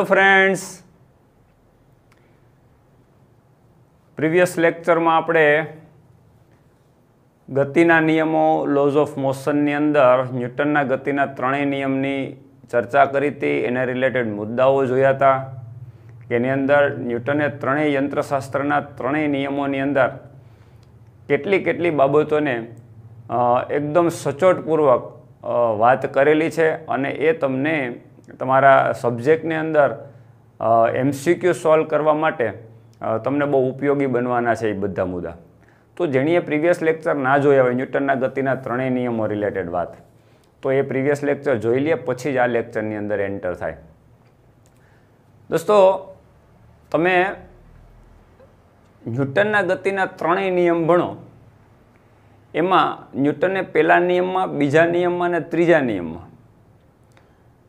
hello friends previous લેક્ચરમાં આપણે ગતિના નિયમો લોઝ ઓફ મોશનની અંદર ન્યૂટનના ગતિના ત્રણેય નિયમની ચર્ચા કરી હતી એને રિલેટેડ મુદ્દાઓ જોયા હતા એની અંદર ન્યૂટને ત્રણેય યંત્રશાસ્ત્રના ત્રણેય નિયમોની અંદર કેટલી કેટલી બાબતોને એકદમ સચોટપૂર્વક વાત કરેલી છે અને એ તમને તમારા સબ્જેક્ટની અંદર એમસીક્યુ સોલ્વ કરવા માટે તમને બહુ ઉપયોગી બનવાના છે એ બધા મુદ્દા તો જેણીએ પ્રીવિયસ લેક્ચર ના જોયા હોય ન્યૂટનના ગતિના ત્રણેય નિયમો રિલેટેડ વાત તો એ પ્રીવિયસ લેક્ચર જોઈ લે પછી જ આ લેક્ચરની અંદર એન્ટર થાય દોસ્તો તમે ન્યૂટનના ગતિના ત્રણેય નિયમ ભણો એમાં ન્યૂટને પહેલા નિયમમાં બીજા નિયમમાં અને ત્રીજા નિયમમાં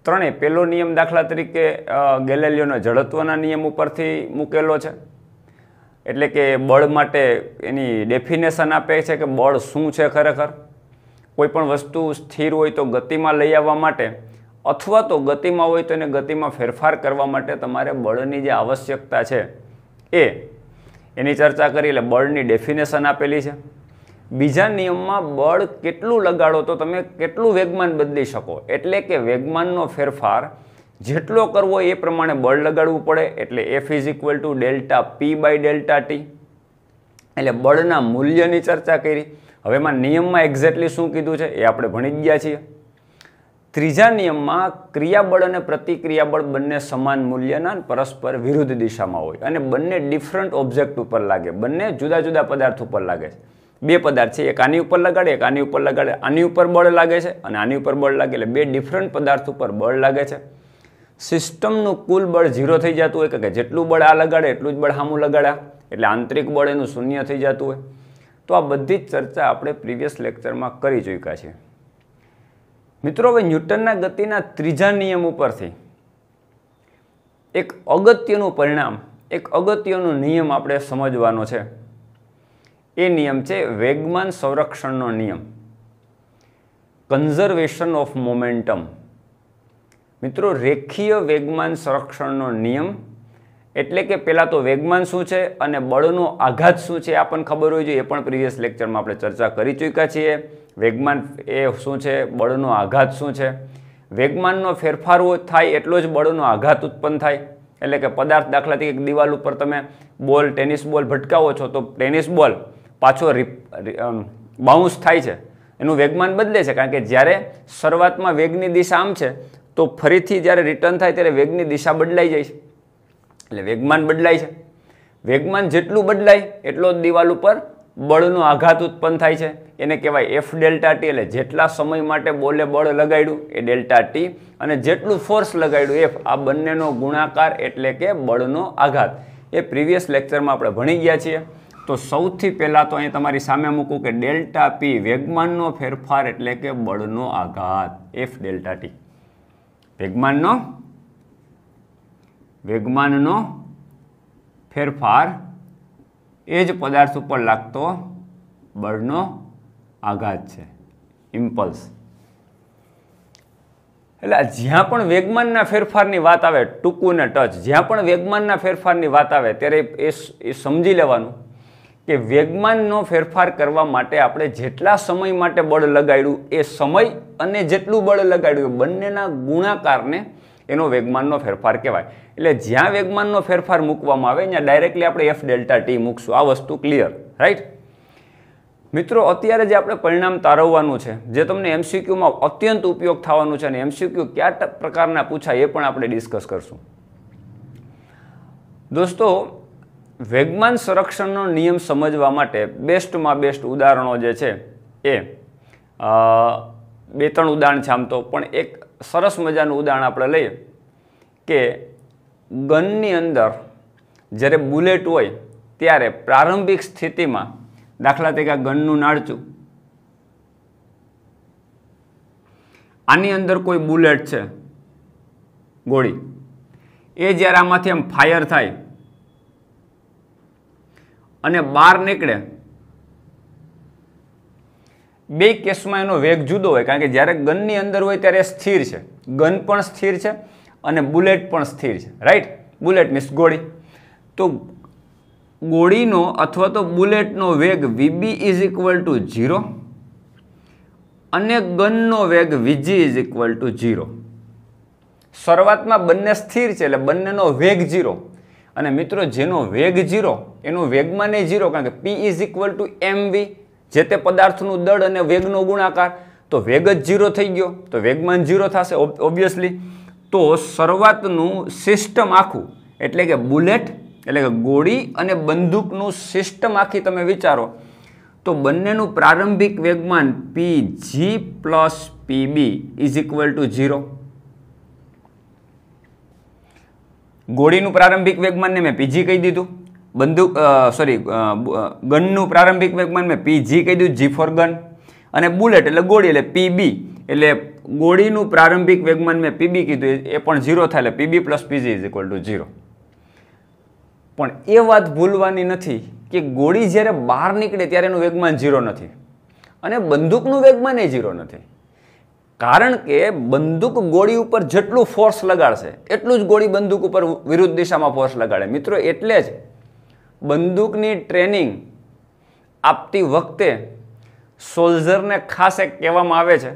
ત્રણેય પહેલો નિયમ દાખલા તરીકે ગેલેલિયોના જડત્વના નિયમ ઉપરથી મૂકેલો છે એટલે કે બળ માટે એની ડેફિનેશન આપે છે કે બળ શું છે ખરેખર કોઈપણ વસ્તુ સ્થિર હોય તો ગતિમાં લઈ આવવા માટે અથવા તો ગતિમાં હોય તો એને ગતિમાં ફેરફાર કરવા માટે તમારે બળની જે આવશ્યકતા છે એ એની ચર્ચા કરી એટલે બળની ડેફિનેશન આપેલી છે બીજા નિયમમાં બળ કેટલું લગાડો તો તમે કેટલું વેગમાન બદલી શકો એટલે કે વેગમાનનો ફેરફાર જેટલો કરવો એ પ્રમાણે બળ લગાડવું પડે એટલે F is equal to delta P by delta T એટલે બળના મૂલ્યની ચર્ચા કરી હવે એમાં નિયમમાં એક્ઝેક્ટલી શું કીધું છે એ આપણે ભણી ગયા છીએ ત્રીજા નિયમમાં ક્રિયાબળ અને પ્રતિક્રિયાબળ બંને સમાન મૂલ્યના પરસ્પર વિરુદ્ધ દિશામાં હોય અને બંને ડિફરન્ટ ઓબ્જેક્ટ ઉપર લાગે બંને જુદા જુદા પદાર્થ ઉપર લાગે છે બે પદાર્થ છે એક આની ઉપર લગાડે એક આની ઉપર લગાડે આની ઉપર બળ લાગે છે અને આની ઉપર બળ લાગે એટલે બે ડિફરન્ટ પદાર્થ ઉપર બળ લાગે છે સિસ્ટમનું કુલ બળ ઝીરો થઈ જતું હોય કે જેટલું બળ આ લગાડે એટલું જ બળ સામું લગાડ્યા એટલે આંતરિક બળ એનું શૂન્ય થઈ જતું હોય તો આ બધી જ ચર્ચા આપણે પ્રીવિયસ લેક્ચરમાં કરી ચૂક્યા છે મિત્રો હવે ન્યૂટનના ગતિના ત્રીજા નિયમ ઉપરથી એક અગત્યનું પરિણામ એક અગત્યનો નિયમ આપણે સમજવાનો છે એ નિયમ છે વેગમાન સંરક્ષણનો નિયમ કન્ઝર્વેશન ઓફ મોમેન્ટમ મિત્રો રેખીય વેગમાન સંરક્ષણનો નિયમ એટલે કે પહેલાં તો વેગમાન શું છે અને બળનો આઘાત શું છે આ પણ ખબર હોવી જોઈએ એ પણ પ્રીવિયસ લેક્ચરમાં આપણે ચર્ચા કરી ચૂક્યા છીએ વેગમાન એ શું છે બળનો આઘાત શું છે વેગમાનનો ફેરફાર થાય એટલો જ બળનો આઘાત ઉત્પન્ન થાય એટલે કે પદાર્થ દાખલાથી એક દિવાલ ઉપર તમે બોલ ટેનિસ બોલ ભટકાવો છો તો ટેનિસ બોલ પાછો બાઉન્સ થાય છે એનું વેગમાન બદલે છે કારણ કે જ્યારે શરૂઆતમાં વેગની દિશા આમ છે તો ફરીથી જ્યારે રિટર્ન થાય ત્યારે વેગની દિશા બદલાઈ જાય છે એટલે વેગમાન બદલાય છે વેગમાન જેટલું બદલાય એટલો જ દિવાલ ઉપર બળનો આઘાત ઉત્પન્ન થાય છે એને કહેવાય એફ ડેલ્ટા ટી એટલે જેટલા સમય માટે બોલે બળ લગાડ્યું એ ડેલ્ટા ટી અને જેટલું ફોર્સ લગાડ્યું એફ આ બંનેનો ગુણાકાર એટલે કે બળનો આઘાત એ પ્રીવિયસ લેક્ચરમાં આપણે ભણી ગયા છીએ તો સૌથી પહેલાં તો અહીં તમારી સામે મૂકું કે ડેલ્ટા પી વેગમાનનો ફેરફાર એટલે કે બળનો આઘાત એફ ડેલ્ટા ટી વેગમાનનો વેગમાનનો ફેરફાર એ જ પદાર્થ ઉપર લાગતો બળનો આઘાત છે ઇમ્પલ્સ એટલે જ્યાં પણ વેગમાનના ફેરફારની વાત આવે ટૂંકું ને ટચ જ્યાં પણ વેગમાનના ફેરફારની વાત આવે ત્યારે એ સમજી લેવાનું કે વેગમાનનો ફેરફાર કરવા માટે આપણે જેટલા સમય માટે બળ લગાડ્યું એ સમય અને જેટલું બળ લગાડ્યું એ બંનેના ગુણાકારને એનો વેગમાનનો ફેરફાર કહેવાય એટલે જ્યાં વેગમાનનો ફેરફાર મૂકવામાં આવે ત્યાં ડાયરેક્ટલી આપણે એફ ડેલ્ટા ટી મૂકશું આ વસ્તુ ક્લિયર રાઈટ મિત્રો અત્યારે જે આપણે પરિણામ તારવવાનું છે જે તમને એમસીક્યુમાં અત્યંત ઉપયોગ થવાનું છે અને એમસીક્યુ કયા પ્રકારના પૂછાય એ પણ આપણે ડિસ્કસ કરશું દોસ્તો વેગમાન સંરક્ષણનો નિયમ સમજવા માટે બેસ્ટમાં બેસ્ટ ઉદાહરણો જે છે એ બે ત્રણ ઉદાહરણ છે આમ તો પણ એક સરસ મજાનું ઉદાહરણ આપણે લઈએ કે ગનની અંદર જ્યારે બુલેટ હોય ત્યારે પ્રારંભિક સ્થિતિમાં દાખલા તરીકે ગનનું નાળચું આની અંદર કોઈ બુલેટ છે ગોળી એ જ્યારે આમાંથી આમ ફાયર થાય અને બહાર નીકળે બે કેસમાં એનો વેગ જુદો હોય કારણ કે જ્યારે ગનની અંદર હોય ત્યારે સ્થિર છે ગન પણ સ્થિર છે અને બુલેટ પણ સ્થિર છે રાઈટ બુલેટ મીન્સ ગોળી તો ગોળીનો અથવા તો બુલેટનો વેગ V B is equal to zero અને ગનનો વેગ V G is equal to zero શરૂઆતમાં બંને સ્થિર છે એટલે બંનેનો વેગ ઝીરો અને મિત્રો જેનો વેગ ઝીરો એનું વેગમાન એ ઝીરો કારણ કે P is equal to M V જે તે પદાર્થનું દળ અને વેગનો ગુણાકાર તો વેગ જ ઝીરો થઈ ગયો તો વેગમાન ઝીરો થશે ઓબ્વિયસલી તો શરૂઆતનું સિસ્ટમ આખું એટલે કે બુલેટ એટલે કે ગોળી અને બંદૂકનું સિસ્ટમ આખી તમે વિચારો તો બંનેનું પ્રારંભિક વેગમાન P G plus P B is equal to zero ગોળીનું પ્રારંભિક વેગમાનને મેં પીજી કહી દીધું બંદૂક સોરી ગનનું પ્રારંભિક વેગમાન મેં પી જી કહી દીધું જી ફોર ગન અને બુલેટ એટલે ગોળી એટલે પીબી એટલે ગોળીનું પ્રારંભિક વેગમાન મેં પીબી કીધું એ પણ ઝીરો થાય એટલે P B plus P G is equal to zero પણ એ વાત ભૂલવાની નથી કે ગોળી જ્યારે બહાર નીકળે ત્યારે એનું વેગમાન ઝીરો નથી અને બંદૂકનું વેગમાન એ ઝીરો નથી કારણ કે બંદૂક ગોળી ઉપર જેટલું ફોર્સ લગાડશે એટલું જ ગોળી બંદૂક ઉપર વિરુદ્ધ દિશામાં ફોર્સ લગાડે મિત્રો એટલે જ બંદૂકની ટ્રેનિંગ આપતી વખતે સોલ્જરને ખાસ એક કહેવામાં આવે છે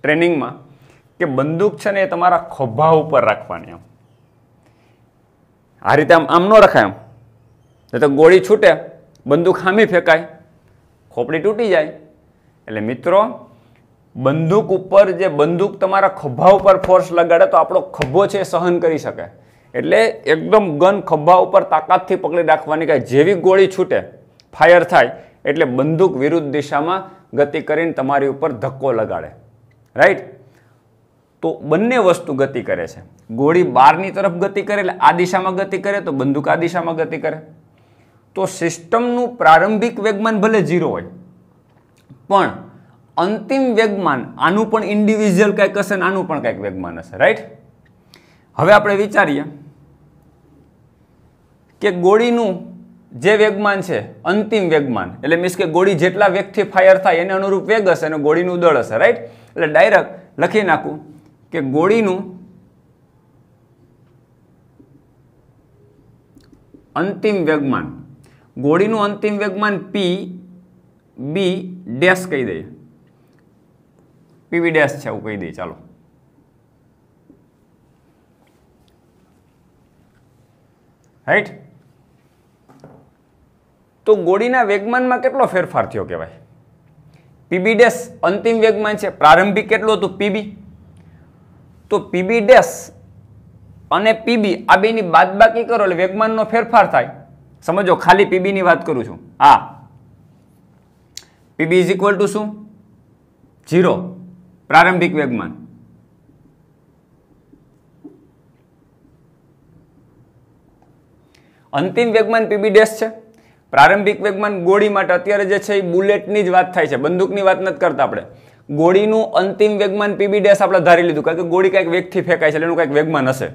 ટ્રેનિંગમાં કે બંદૂક છે ને એ તમારા ખભા ઉપર રાખવાની એમ આ રીતે આમ આમ ન રખાય આમ તો ગોળી છૂટે બંદૂક હામી ફેંકાય ખોપડી તૂટી જાય એટલે મિત્રો બંદૂક ઉપર જે બંદૂક તમારા ખભા ઉપર ફોર્સ લગાડે તો આપણો ખભો છે એ સહન કરી શકે એટલે એકદમ ગન ખભા ઉપર તાકાતથી પકડી રાખવાની કે જેવી ગોળી છૂટે ફાયર થાય એટલે બંદૂક વિરુદ્ધ દિશામાં ગતિ કરીને તમારી ઉપર ધક્કો લગાડે રાઈટ તો બંને વસ્તુ ગતિ કરે છે ગોળી બહારની તરફ ગતિ કરે એટલે આ દિશામાં ગતિ કરે તો બંદૂક આ દિશામાં ગતિ કરે તો સિસ્ટમનું પ્રારંભિક વેગમાન ભલે ઝીરો હોય પણ અંતિમ વેગમાન આનું પણ ઇન્ડિવિજ્યુઅલ કંઈક હશે ને આનું પણ કંઈક વેગમાન હશે રાઈટ હવે આપણે વિચારીએ કે ગોળીનું જે વેગમાન છે અંતિમ વેગમાન એટલે મીન્સ કે ગોળી જેટલા વેગથી ફાયર થાય એને અનુરૂપ વેગ હશે અને ગોળીનું દળ હશે રાઈટ એટલે ડાયરેક્ટ લખી નાખું કે ગોળીનું અંતિમ વેગમાન ગોળીનું અંતિમ વેગમાન પી બી ડેશ કહી દઈએ પીવી ડેશ છે એવું કહી દઈએ ચાલો રાઈટ તો ગોળીના વેગમાનમાં કેટલો ફેરફાર થયો કહેવાય પીબી ડેશ અંતિમ વેગમાન છે પ્રારંભિક કેટલું હતું પીબી તો પીબી ડેસ અને પીબી આ બેની બાદબાકી કરો એટલે વેગમાનનો ફેરફાર થાય સમજો ખાલી પીબીની વાત કરું છું હા પીબી ઇઝ ઇક્વલ ટુ શું ઝીરો પ્રારંભિક વેગમાન અંતિમ વેગમાન પીબી ડેશ છે પ્રારંભિક વેગમાન ગોળી માટે અત્યારે જે છે એ બુલેટની જ વાત થાય છે બંદૂકની વાત નથી કરતા આપણે ગોળીનું અંતિમ વેગમાન પીબી આપણે ધારી લીધું કારણ કે ગોળી કાંઈક વેગથી ફેંકાય છે એનું કાંઈક વેગમાન હશે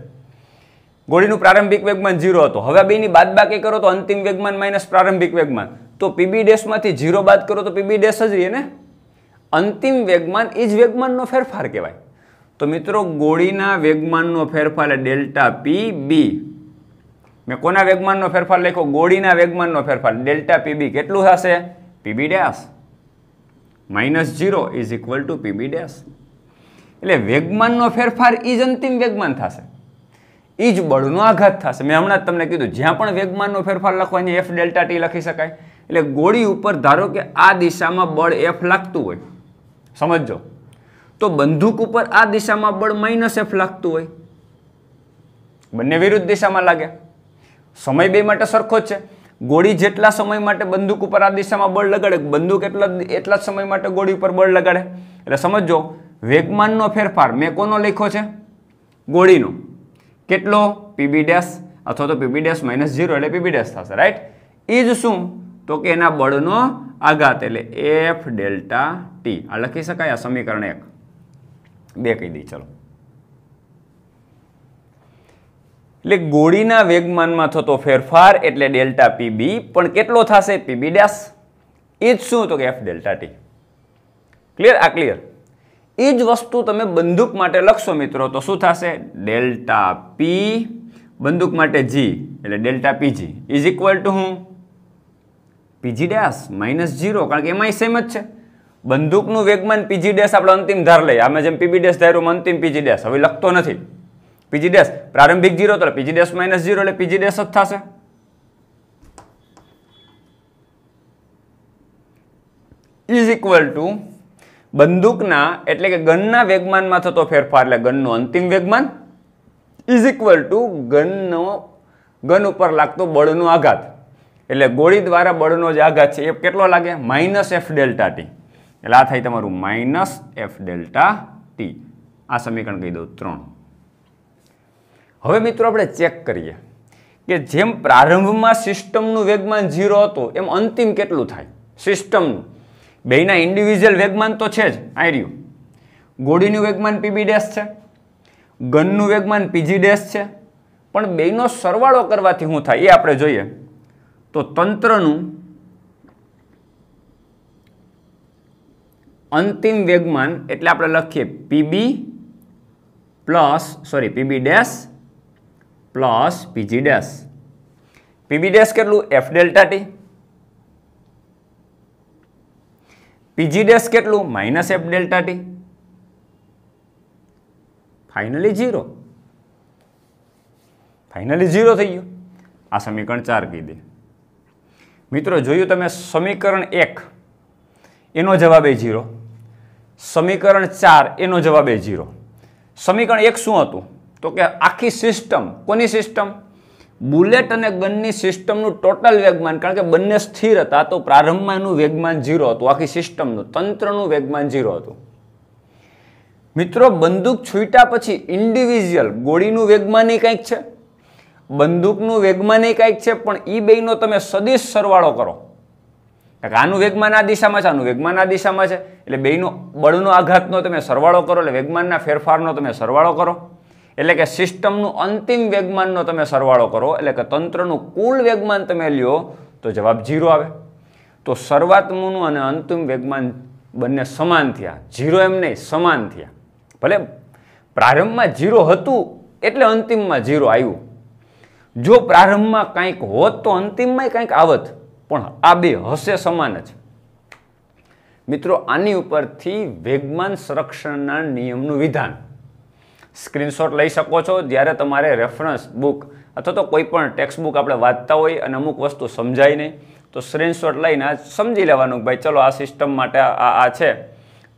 ગોળીનું પ્રારંભિક વેગમાન ઝીરો હતો હવે બેની બાદ બાકી કરો તો અંતિમ વેગમાન માઇનસ પ્રારંભિક વેગમાન તો પીબી ડેશમાંથી ઝીરો બાદ કરો તો પીબી ડેશ જ રહીએ ને અંતિમ વેગમાન એ જ વેગમાનનો ફેરફાર કહેવાય તો મિત્રો ગોળીના વેગમાનનો ફેરફાર ડેલ્ટા પી બી મેં કોના વેગમાનનો ફેરફાર લખ્યો ગોળીના વેગમાનનો ફેરફાર ડેલ્ટા પીબી કેટલું થશે P B dash minus zero is equal to P B dash એટલે વેગમાનનો ફેરફાર એ જ અંતિમ વેગમાન થશે એ જ બળનો આઘાત થશે મેં હમણાં જ તમને કીધું જ્યાં પણ વેગમાનનો ફેરફાર લખો અહીંયા એફ ડેલ્ટા ટી લખી શકાય એટલે ગોળી ઉપર ધારો કે આ દિશામાં બળ એફ લાગતું હોય સમજો તો બંદૂક ઉપર આ દિશામાં બળ માઇનસ એફ લાગતું હોય બંને વિરુદ્ધ દિશામાં લાગે સમય બે માટે સરખો જ છે ગોળી જેટલા સમય માટે બંદૂક ઉપર આ દિશામાં બળ લગાડે બંદૂક એટલા એટલા સમય માટે ગોળી ઉપર બળ લગાડે એટલે સમજો વેગમાનનો ફેરફાર મેં કોનો લખ્યો છે ગોળીનો કેટલો પીબી ડેશ અથવા તો પીબી ડેશ માઇનસ ઝીરો એટલે પીબી ડેશ થશે રાઈટ એ જ શું તો કે એના બળનો આઘાત એટલે એફ ડેલ્ટા ટી આ લખી શકાય આ સમીકરણ એક બે કહી દઈ ચલો એટલે ગોળીના વેગમાનમાં થતો ફેરફાર એટલે ડેલ્ટા પીબી પણ કેટલો થશે પીબી ડેસ એ જ શું તો કે એફ ડેલ્ટા ટી ક્લિયર આ ક્લિયર એ જ વસ્તુ તમે બંદૂક માટે લખશો મિત્રો તો શું થશે ડેલ્ટા પી બંદૂક માટે જી એટલે delta P G is equal to હું પીજી ડેસ માઇનસ ઝીરો કારણ કે એમાં સેમ જ છે બંદૂકનું વેગમાન પીજી ડેસ આપણે અંતિમ ધાર લઈએ આમે જેમ પીબી ડેસ ધાર્યું અંતિમ પીજી ડેસ હવે લખતો નથી પીજી ડેશ પ્રારંભિક જીરો તો પીજી ડેશ માઇનસ જીરો એટલે પીજી ડેશ જ થશે ઇઝ ઇક્વલ ટુ બંદૂકના એટલે કે ગનના વેગમાનમાં થતો ફેરફાર એટલે ગનનું અંતિમ વેગમાન ઇઝ ઇક્વલ ટુ ગનનો ગન ઉપર લાગતો બળનો આઘાત એટલે ગોળી દ્વારા બળનો જે આઘાત છે એ કેટલો લાગે માઇનસ એફ ડેલ્ટા ટી એટલે આ થાય તમારું માઇનસ એફ ડેલ્ટા ટી આ સમીકરણ કહી દઉં ત્રણ હવે મિત્રો આપણે ચેક કરીએ કે જેમ પ્રારંભમાં સિસ્ટમનું વેગમાન ઝીરો હતું એમ અંતિમ કેટલું થાય સિસ્ટમનું બેના ઇન્ડિવિઝ્યુઅલ વેગમાન તો છે જ આર્યું ગોળીનું વેગમાન પીબી ડેશ છે ગનનું વેગમાન પીજી ડેશ છે પણ બેનો સરવાળો કરવાથી શું થાય એ આપણે જોઈએ તો તંત્રનું અંતિમ વેગમાન એટલે આપણે લખીએ P B plus sorry P B dash plus P G dash P B dash કેટલું F delta T P G dash કેટલું minus F delta T finally zero finally zero થઈ ગયું આ સમીકરણ ચાર કીધી મિત્રો જોયું તમે સમીકરણ એક એનો જવાબ એ ઝીરો સમીકરણ ચાર એનો જવાબ એ ઝીરો સમીકરણ એક શું હતું તો કે આખી સિસ્ટમ કોની સિસ્ટમ બુલેટ અને ગનની સિસ્ટમનું ટોટલ વેગમાન કારણ કે બંને સ્થિર હતા તો પ્રારંભમાં એનું વેગમાન ઝીરો હતું આખી સિસ્ટમનું તંત્રનું વેગમાન ઝીરો હતું મિત્રો બંદૂક છૂટ્યા પછી ઇન્ડિવિઝ્યુઅલ ગોળીનું વેગમાન એ કંઈક છે બંદૂકનું વેગમાન એ કંઈક છે પણ એ બેનો તમે સદિશ સરવાળો કરો આનું વેગમાન આ દિશામાં છે આનું વેગમાન આ દિશામાં છે એટલે બેનો બળનો આઘાતનો તમે સરવાળો કરો એટલે વેગમાનના ફેરફારનો તમે સરવાળો કરો એટલે કે સિસ્ટમનું અંતિમ વેગમાનનો તમે સરવાળો કરો એટલે કે તંત્રનું કુલ વેગમાન તમે લ્યો તો જવાબ ઝીરો આવે તો શરૂઆતમુનું અને અંતિમ વેગમાન બંને સમાન થયા ઝીરો એમ નહીં સમાન થયા ભલે પ્રારંભમાં ઝીરો હતું એટલે અંતિમમાં ઝીરો આવ્યું જો પ્રારંભમાં કંઈક હોત તો અંતિમમાં કંઈક આવત પણ આ બે હશે સમાન જ મિત્રો આની ઉપરથી વેગમાન સંરક્ષણના નિયમનું વિધાન સ્ક્રીનશોટ લઈ શકો છો જ્યારે તમારે રેફરન્સ બુક અથવા તો કોઈ પણ ટેક્સ્ટ બુક આપણે વાંચતા હોય અને અમુક વસ્તુ સમજાય નહીં તો સ્ક્રીનશોટ લઈને આ સમજી લેવાનું ભાઈ ચલો આ સિસ્ટમ માટે આ આ છે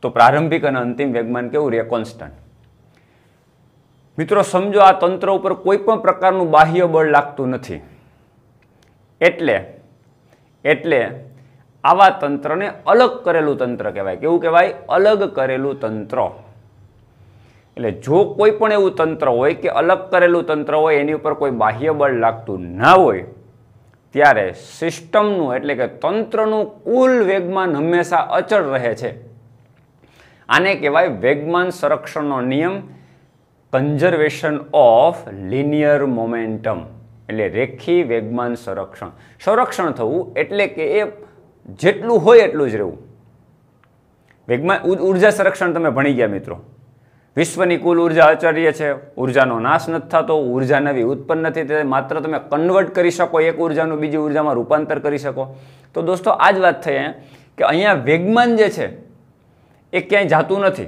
તો પ્રારંભિક અને અંતિમ વેગમાન કેવું રહે કોન્સ્ટન્ટ મિત્રો સમજો આ તંત્ર ઉપર કોઈ પણ પ્રકારનું બાહ્ય બળ લાગતું નથી એટલે એટલે આવા તંત્રને અલગ કરેલું તંત્ર કહેવાય કેવું કહેવાય અલગ કરેલું તંત્ર એટલે જો કોઈ પણ એવું તંત્ર હોય કે અલગ કરેલું તંત્ર હોય એની ઉપર કોઈ બાહ્ય બળ લાગતું ના હોય ત્યારે સિસ્ટમનું એટલે કે તંત્રનું કુલ વેગમાન હંમેશા અચળ રહે છે આને કહેવાય વેગમાન સંરક્ષણનો નિયમ કન્ઝર્વેશન ઓફ લિનિયર મોમેન્ટમ એટલે રેખી વેગમાન સંરક્ષણ સંરક્ષણ થવું એટલે કે એ જેટલું હોય એટલું જ રહેવું વેગમાન ઉર્જા સંરક્ષણ તમે ભણી ગયા મિત્રો વિશ્વની કુલ ઉર્જા અચર્ય છે ઉર્જાનો નાશ નથી થતો ઉર્જા નવી ઉત્પન્ન નથી તે માત્ર તમે કન્વર્ટ કરી શકો એક ઉર્જાનું બીજી ઉર્જામાં રૂપાંતર કરી શકો તો દોસ્તો આ જ વાત થઈ કે અહીંયા વેગમાન જે છે એ ક્યાંય જાતું નથી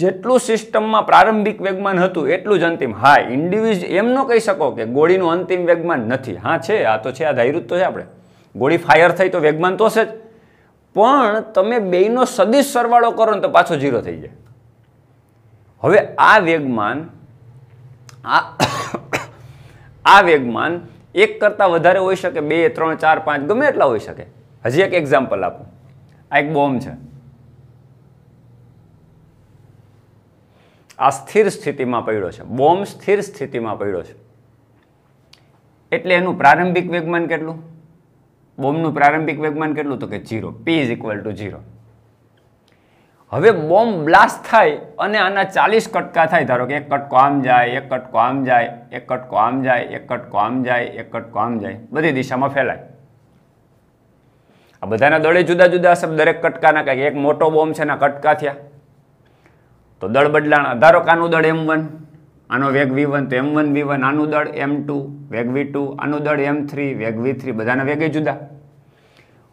જેટલું સિસ્ટમમાં પ્રારંભિક વેગમાન હતું એટલું જ અંતિમ હા ઇન્ડિવિજ એમ ન કહી શકો કે ગોળીનું અંતિમ વેગમાન નથી હા છે આ તો છે આ ધાર્યું તો છે આપણે ગોળી ફાયર થઈ તો વેગમાન તો છે જ પણ તમે બેયનો સદીશ સરવાળો કરો ને તો પાછો ઝીરો થઈ જાય હવે આ વેગમાન આ આ વેગમાન એક કરતાં વધારે હોઈ શકે બે ત્રણ ચાર પાંચ ગમે એટલા હોઈ શકે હજી એક એક્ઝામ્પલ આપો આ એક બોમ્બ છે આ સ્થિર સ્થિતિમાં પડ્યો છે બોમ્બ સ્થિર સ્થિતિમાં પડ્યો છે એટલે એનું પ્રારંભિક વેગમાન કેટલું બોમ્બનું પ્રારંભિક વેગમાન કેટલું તો કે zero P is equal to zero હવે બોમ્બ બ્લાસ્ટ થાય અને આના ચાલીસ કટકા થાય ધારો કે એક કટકો આમ જાય એક કટકો આમ જાય એક કટકો આમ જાય એક કટકો આમ જાય એક કટકો આમ જાય બધી દિશામાં ફેલાય આ બધાના દળે જુદા જુદા હશે દરેક કટકાના કાંઈક એક મોટો બોમ્બ છે એના કટકા થયા તો દળ બદલાણા ધારો કે આનું દળ એમ વન આનો વેગ વી વન તો એમ વન વી વન આનું દળ એમ ટુ વેગ વી ટુ આનું દળ એમ થ્રી વેગ વી થ્રી બધાના વેગે જુદા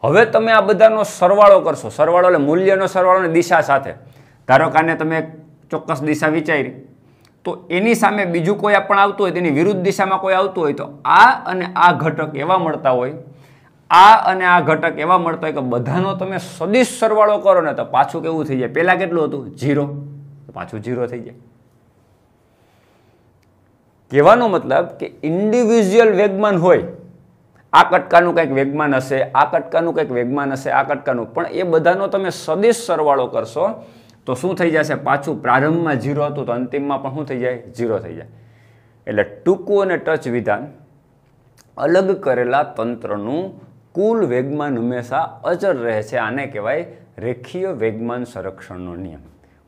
હવે તમે આ બધાનો સરવાળો કરશો સરવાળો એટલે મૂલ્યનો સરવાળો અને દિશા સાથે ધારો કે તમે ચોક્કસ દિશા વિચારી તો એની સામે બીજું કોઈ પણ આવતું હોય તેની વિરુદ્ધ દિશામાં કોઈ આવતું હોય તો આ અને આ ઘટક એવા મળતા હોય આ અને આ ઘટક એવા મળતા હોય કે બધાનો તમે સદીશ સરવાળો કરો ને તો પાછું કેવું થઈ જાય પહેલાં કેટલું હતું ઝીરો પાછું ઝીરો થઈ જાય કહેવાનો મતલબ કે ઇન્ડિવિઝ્યુઅલ વેગમાન હોય આ કટકાનું કંઈક વેગમાન હશે આ કટકાનું કંઈક વેગમાન હશે આ કટકાનું પણ એ બધાનો તમે સદિશ સરવાળો કરશો તો શું થઈ જશે પાછું પ્રારંભમાં ઝીરો હતું તો અંતિમમાં પણ શું થઈ જાય ઝીરો થઈ જાય એટલે ટૂંકું અને ટચ વિધાન અલગ કરેલા તંત્રનું કુલ વેગમાન હંમેશા અચર રહે છે આને કહેવાય રેખીય વેગમાન સંરક્ષણનો નિયમ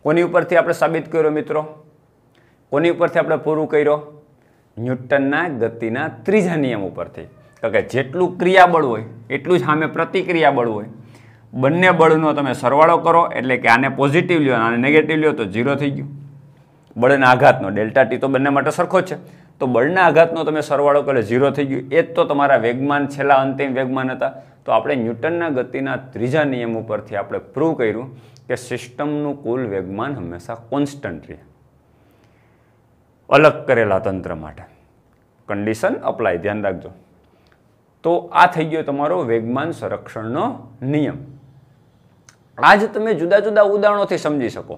કોની ઉપરથી આપણે સાબિત કર્યો મિત્રો કોની ઉપરથી આપણે પૂરું કર્યો ન્યૂટનના ગતિના ત્રીજા નિયમ ઉપરથી તો કે જેટલું ક્રિયાબળ હોય એટલું જ સામે પ્રતિક્રિયાબળ હોય બંને બળનો તમે સરવાળો કરો એટલે કે આને પોઝિટિવ લ્યો આને નેગેટિવ લ્યો તો ઝીરો થઈ ગયું બળના આઘાતનો ડેલ્ટા ટી તો બંને માટે સરખો છે તો બળના આઘાતનો તમે સરવાળો કરે ઝીરો થઈ ગયું એ જ તો તમારા વેગમાન છેલ્લા અંતિમ વેગમાન હતા તો આપણે ન્યૂટનના ગતિના ત્રીજા નિયમ ઉપરથી આપણે પ્રૂવ કર્યું કે સિસ્ટમનું કુલ વેગમાન હંમેશા કોન્સ્ટન્ટ રહે અલગ કરેલા તંત્ર માટે કન્ડિશન અપ્લાય ધ્યાન રાખજો તો આ થઈ ગયો તમારો વેગમાન સંરક્ષણનો નિયમ આજ તમે જુદા જુદા ઉદાહરણોથી સમજી શકો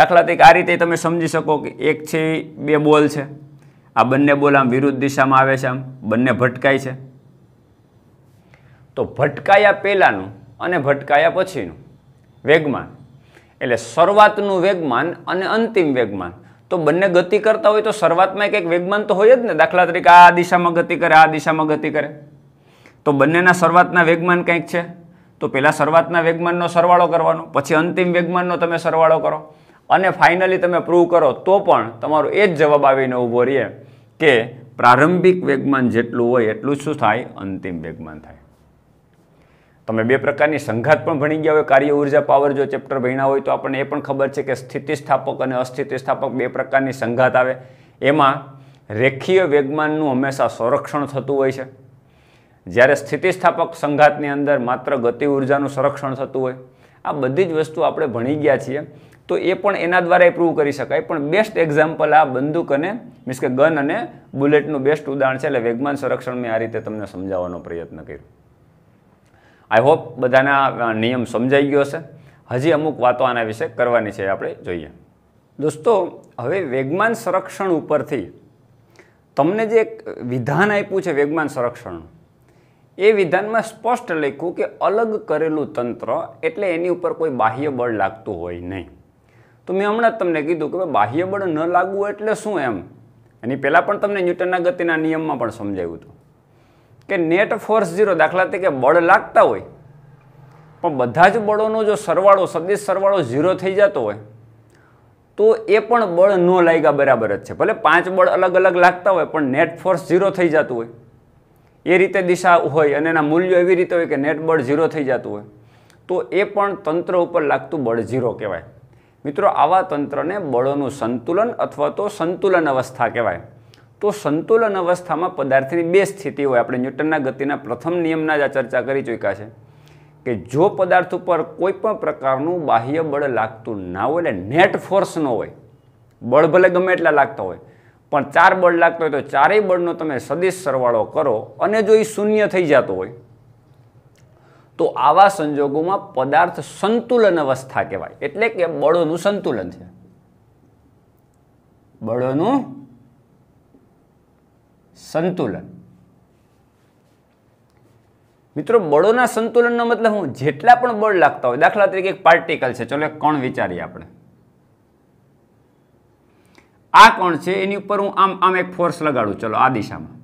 દાખલા તરીકે આ રીતે તમે સમજી શકો કે એક છે બે બોલ છે આ બંને બોલ આમ વિરુદ્ધ દિશામાં આવે છે આમ બંને ભટકાય છે તો ભટકાયા પહેલાંનું અને ભટકાયા પછીનું વેગમાન એટલે શરૂઆતનું વેગમાન અને અંતિમ વેગમાન તો બંને ગતિ કરતા હોય તો શરૂઆતમાં એક એક વેગમાન તો હોય જ ને દાખલા તરીકે આ દિશામાં ગતિ કરે આ દિશામાં ગતિ કરે તો બંનેના શરૂઆતના વેગમાન કંઈક છે તો પહેલાં શરૂઆતના વેગમાનનો સરવાળો કરવાનો પછી અંતિમ વેગમાનનો તમે સરવાળો કરો અને ફાઇનલી તમે પ્રૂવ કરો તો પણ તમારો એ જ જવાબ આવીને ઊભો રહીએ કે પ્રારંભિક વેગમાન જેટલું હોય એટલું શું થાય અંતિમ વેગમાન થાય તમે બે પ્રકારની સંઘાત પણ ભણી ગયા હોય કાર્ય ઉર્જા પાવર જો ચેપ્ટર ભણ્યા હોય તો આપણને એ પણ ખબર છે કે સ્થિતિસ્થાપક અને અસ્થિતિસ્થાપક બે પ્રકારની સંઘાત આવે એમાં રેખીય વેગમાનનું હંમેશા સંરક્ષણ થતું હોય છે જ્યારે સ્થિતિસ્થાપક સંઘાતની અંદર માત્ર ગતિ ઉર્જાનું સંરક્ષણ થતું હોય આ બધી જ વસ્તુ આપણે ભણી ગયા છીએ તો એ પણ એના દ્વારા પ્રૂવ કરી શકાય પણ બેસ્ટ એક્ઝામ્પલ આ બંદૂક અને મીન્સ કે ગન અને બુલેટનું બેસ્ટ ઉદાહરણ છે એટલે વેગમાન સંરક્ષણ મેં આ રીતે તમને સમજાવવાનો પ્રયત્ન કર્યો આઈ હોપ બધાના નિયમ સમજાઈ ગયો હશે હજી અમુક વાતો આના વિશે કરવાની છે આપણે જોઈએ દોસ્તો હવે વેગમાન સંરક્ષણ ઉપરથી તમને જે એક વિધાન આપ્યું છે વેગમાન સંરક્ષણનું એ વિધાનમાં સ્પષ્ટ લખ્યું કે અલગ કરેલું તંત્ર એટલે એની ઉપર કોઈ બાહ્ય બળ લાગતું હોય નહીં તો મેં હમણાં જ તમને કીધું કે બાહ્ય બળ ન લાગવું એટલે શું એમ એની પહેલાં પણ તમને ન્યૂટનના ગતિના નિયમમાં પણ સમજાવ્યું હતું કે નેટ ફોર્સ ઝીરો દાખલા તરીકે બળ લાગતા હોય પણ બધા જ બળોનો જો સરવાળો સદિશ સરવાળો ઝીરો થઈ જતો હોય તો એ પણ બળ ન લાગ્યા બરાબર જ છે ભલે પાંચ બળ અલગ અલગ લાગતા હોય પણ નેટ ફોર્સ ઝીરો થઈ જતું હોય એ રીતે દિશા હોય અને એના મૂલ્યો એવી રીતે હોય કે નેટ બળ ઝીરો થઈ જતું હોય તો એ પણ તંત્ર ઉપર લાગતું બળ ઝીરો કહેવાય મિત્રો આવા તંત્રને બળોનું સંતુલન અથવા તો સંતુલન અવસ્થા કહેવાય તો સંતુલન અવસ્થામાં પદાર્થની બે સ્થિતિ હોય આપણે ન્યૂટનના ગતિના પ્રથમ નિયમના જ આ ચર્ચા કરી ચૂક્યા છે કે જો પદાર્થ ઉપર કોઈ પણ પ્રકારનું બાહ્ય બળ લાગતું ના હોય એટલે નેટ ફોર્સ ન હોય બળ ભલે ગમે એટલા લાગતા હોય પણ ચાર બળ લાગતો હોય તો ચારેય બળનો તમે સદિશ સરવાળો કરો અને જો એ શૂન્ય થઈ જતો હોય તો આવા સંજોગોમાં પદાર્થ સંતુલન અવસ્થા કહેવાય એટલે કે બળોનું સંતુલન છે બળોનું સંતુલન મિત્રો બળોના સંતુલનનો મતલબ હું જેટલા પણ બળ લાગતા હોય દાખલા તરીકે એક પાર્ટિકલ છે ચલો એક કણ વિચારીએ આપણે આ કોણ છે એની ઉપર હું આમ આમ એક ફોર્સ લગાડું ચલો આ દિશામાં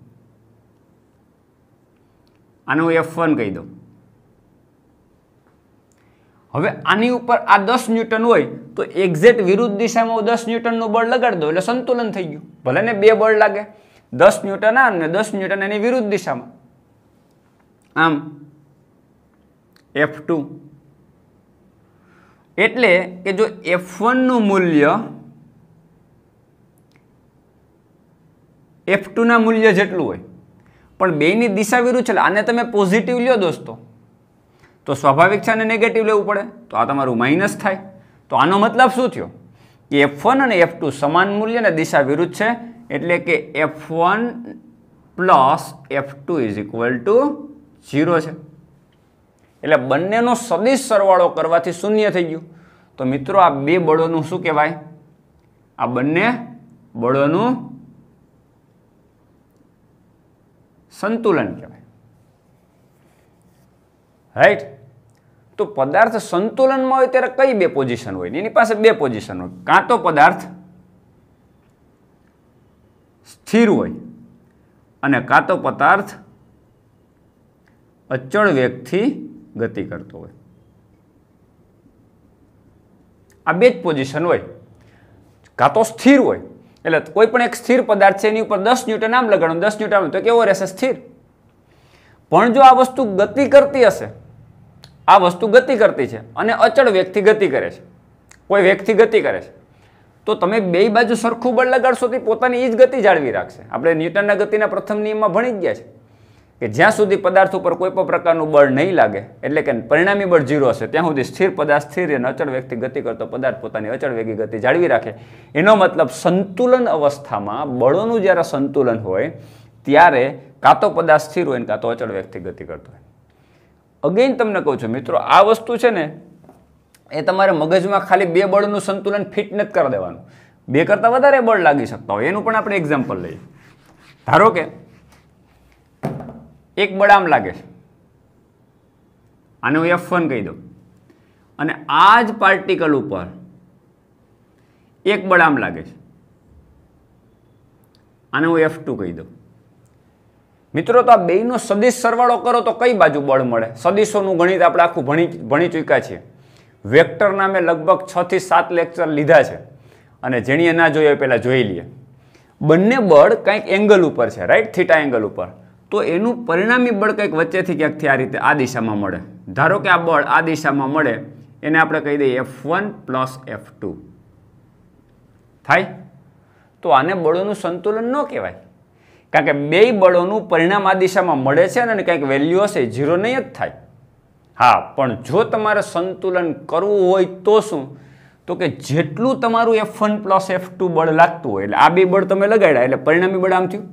આને હું એફ વન કહી દઉં હવે આની ઉપર આ દસ ન્યૂટન હોય તો એક્ઝેક્ટ વિરુદ્ધ દિશામાં હું દસ ન્યૂટનનું બળ લગાડી દઉં એટલે સંતુલન થઈ ગયું ભલે ને બે બળ લાગે દસ ન્યૂટન આ ને દસ ન્યૂટન એની વિરુદ્ધ દિશામાં આમ એફ ટુ એટલે કે જો એફ વનનું મૂલ્ય એફ ટુના મૂલ્ય જેટલું હોય પણ બેની દિશા વિરુદ્ધ છે આને તમે પોઝિટિવ લ્યો દોસ્તો તો સ્વાભાવિક છે આને નેગેટિવ લેવું પડે તો આ તમારું માઇનસ થાય તો આનો મતલબ શું થયો કે એફ વન અને એફ ટુ સમાન મૂલ્ય અને દિશા વિરુદ્ધ છે એટલે કે F one plus F two is equal to zero છે એટલે બંનેનો સદિશ સરવાળો કરવાથી શૂન્ય થઈ ગયું તો મિત્રો આ બે બળોનું શું કહેવાય આ બંને બળોનું સંતુલન કહેવાય રાઈટ તો પદાર્થ સંતુલનમાં હોય ત્યારે કઈ બે પોઝિશન હોય એની પાસે બે પોઝિશન હોય કાં તો પદાર્થ સ્થિર હોય અને કાં તો પદાર્થ અચળ વેગથી ગતિ કરતો હોય આ બે જ પોઝિશન હોય કાં તો સ્થિર હોય એટલે કોઈ પણ એક સ્થિર પદાર્થ છે એની ઉપર દસ ન્યૂટન આમ લગાડવાનું દસ ન્યૂટન તો કેવો રહેશે સ્થિર પણ જો આ વસ્તુ ગતિ કરતી હશે આ વસ્તુ ગતિ કરતી છે અને અચળ વ્યક્તિ ગતિ કરે છે કોઈ વ્યક્તિ ગતિ કરે છે તો તમે બે બાજુ સરખું બળ લગાડશો તો પોતાની એ જ ગતિ જાળવી રાખશે આપણે ન્યૂટનના ગતિના પ્રથમ નિયમમાં ભણી જ ગયા છે કે જ્યાં સુધી પદાર્થ ઉપર કોઈ પણ પ્રકારનું બળ નહીં લાગે એટલે કે પરિણામી બળ ઝીરો હશે ત્યાં સુધી સ્થિર પદાર્થ સ્થિર અને અચળ વ્યક્તિ ગતિ કરતો પદાર્થ પોતાની અચળ વેગી ગતિ જાળવી રાખે એનો મતલબ સંતુલન અવસ્થામાં બળોનું જ્યારે સંતુલન હોય ત્યારે કાં તો પદાર્થ સ્થિર હોય ને કાં તો અચળ વ્યક્તિ ગતિ કરતો હોય અગેન તમને કહું છું મિત્રો આ વસ્તુ છે ને એ તમારે મગજમાં ખાલી બે બળનું સંતુલન ફિટ નથી કરી દેવાનું બે કરતાં વધારે બળ લાગી શકતા હોય એનું પણ આપણે એક્ઝામ્પલ લઈએ ધારો કે એક બળ આમ લાગે છે આને હું એફ વન કહી દઉં અને આ જ પાર્ટિકલ ઉપર એક બળ આમ લાગે છે આને હું એફ ટુ કહી દઉં મિત્રો તો આ બેયનો સદિશ સરવાળો કરો તો કઈ બાજુ બળ મળે સદીશોનું ગણિત આપણે આખું ભણી ભણી ચૂક્યા છીએ વેક્ટર નામે લગભગ છથી સાત લેક્ચર લીધા છે અને જેણીએ ના જોઈએ પહેલાં જોઈ લઈએ બંને બળ કંઈક એંગલ ઉપર છે રાઈટ થીટા એંગલ ઉપર તો એનું પરિણામી બળ કંઈક વચ્ચેથી ક્યાંકથી આ રીતે આ દિશામાં મળે ધારો કે આ બળ આ દિશામાં મળે એને આપણે કહી દઈએ F one plus F two થાય તો આને બળોનું સંતુલન ન કહેવાય કારણ કે બે બળોનું પરિણામ આ દિશામાં મળે છે અને કંઈક વેલ્યુ હશે ઝીરો નહીં જ થાય હા પણ જો તમારે સંતુલન કરવું હોય તો શું તો કે જેટલું તમારું F one plus F two બળ લાગતું હોય એટલે આ બે બળ તમે લગાડ્યા એટલે પરિણામી બળ આમ થયું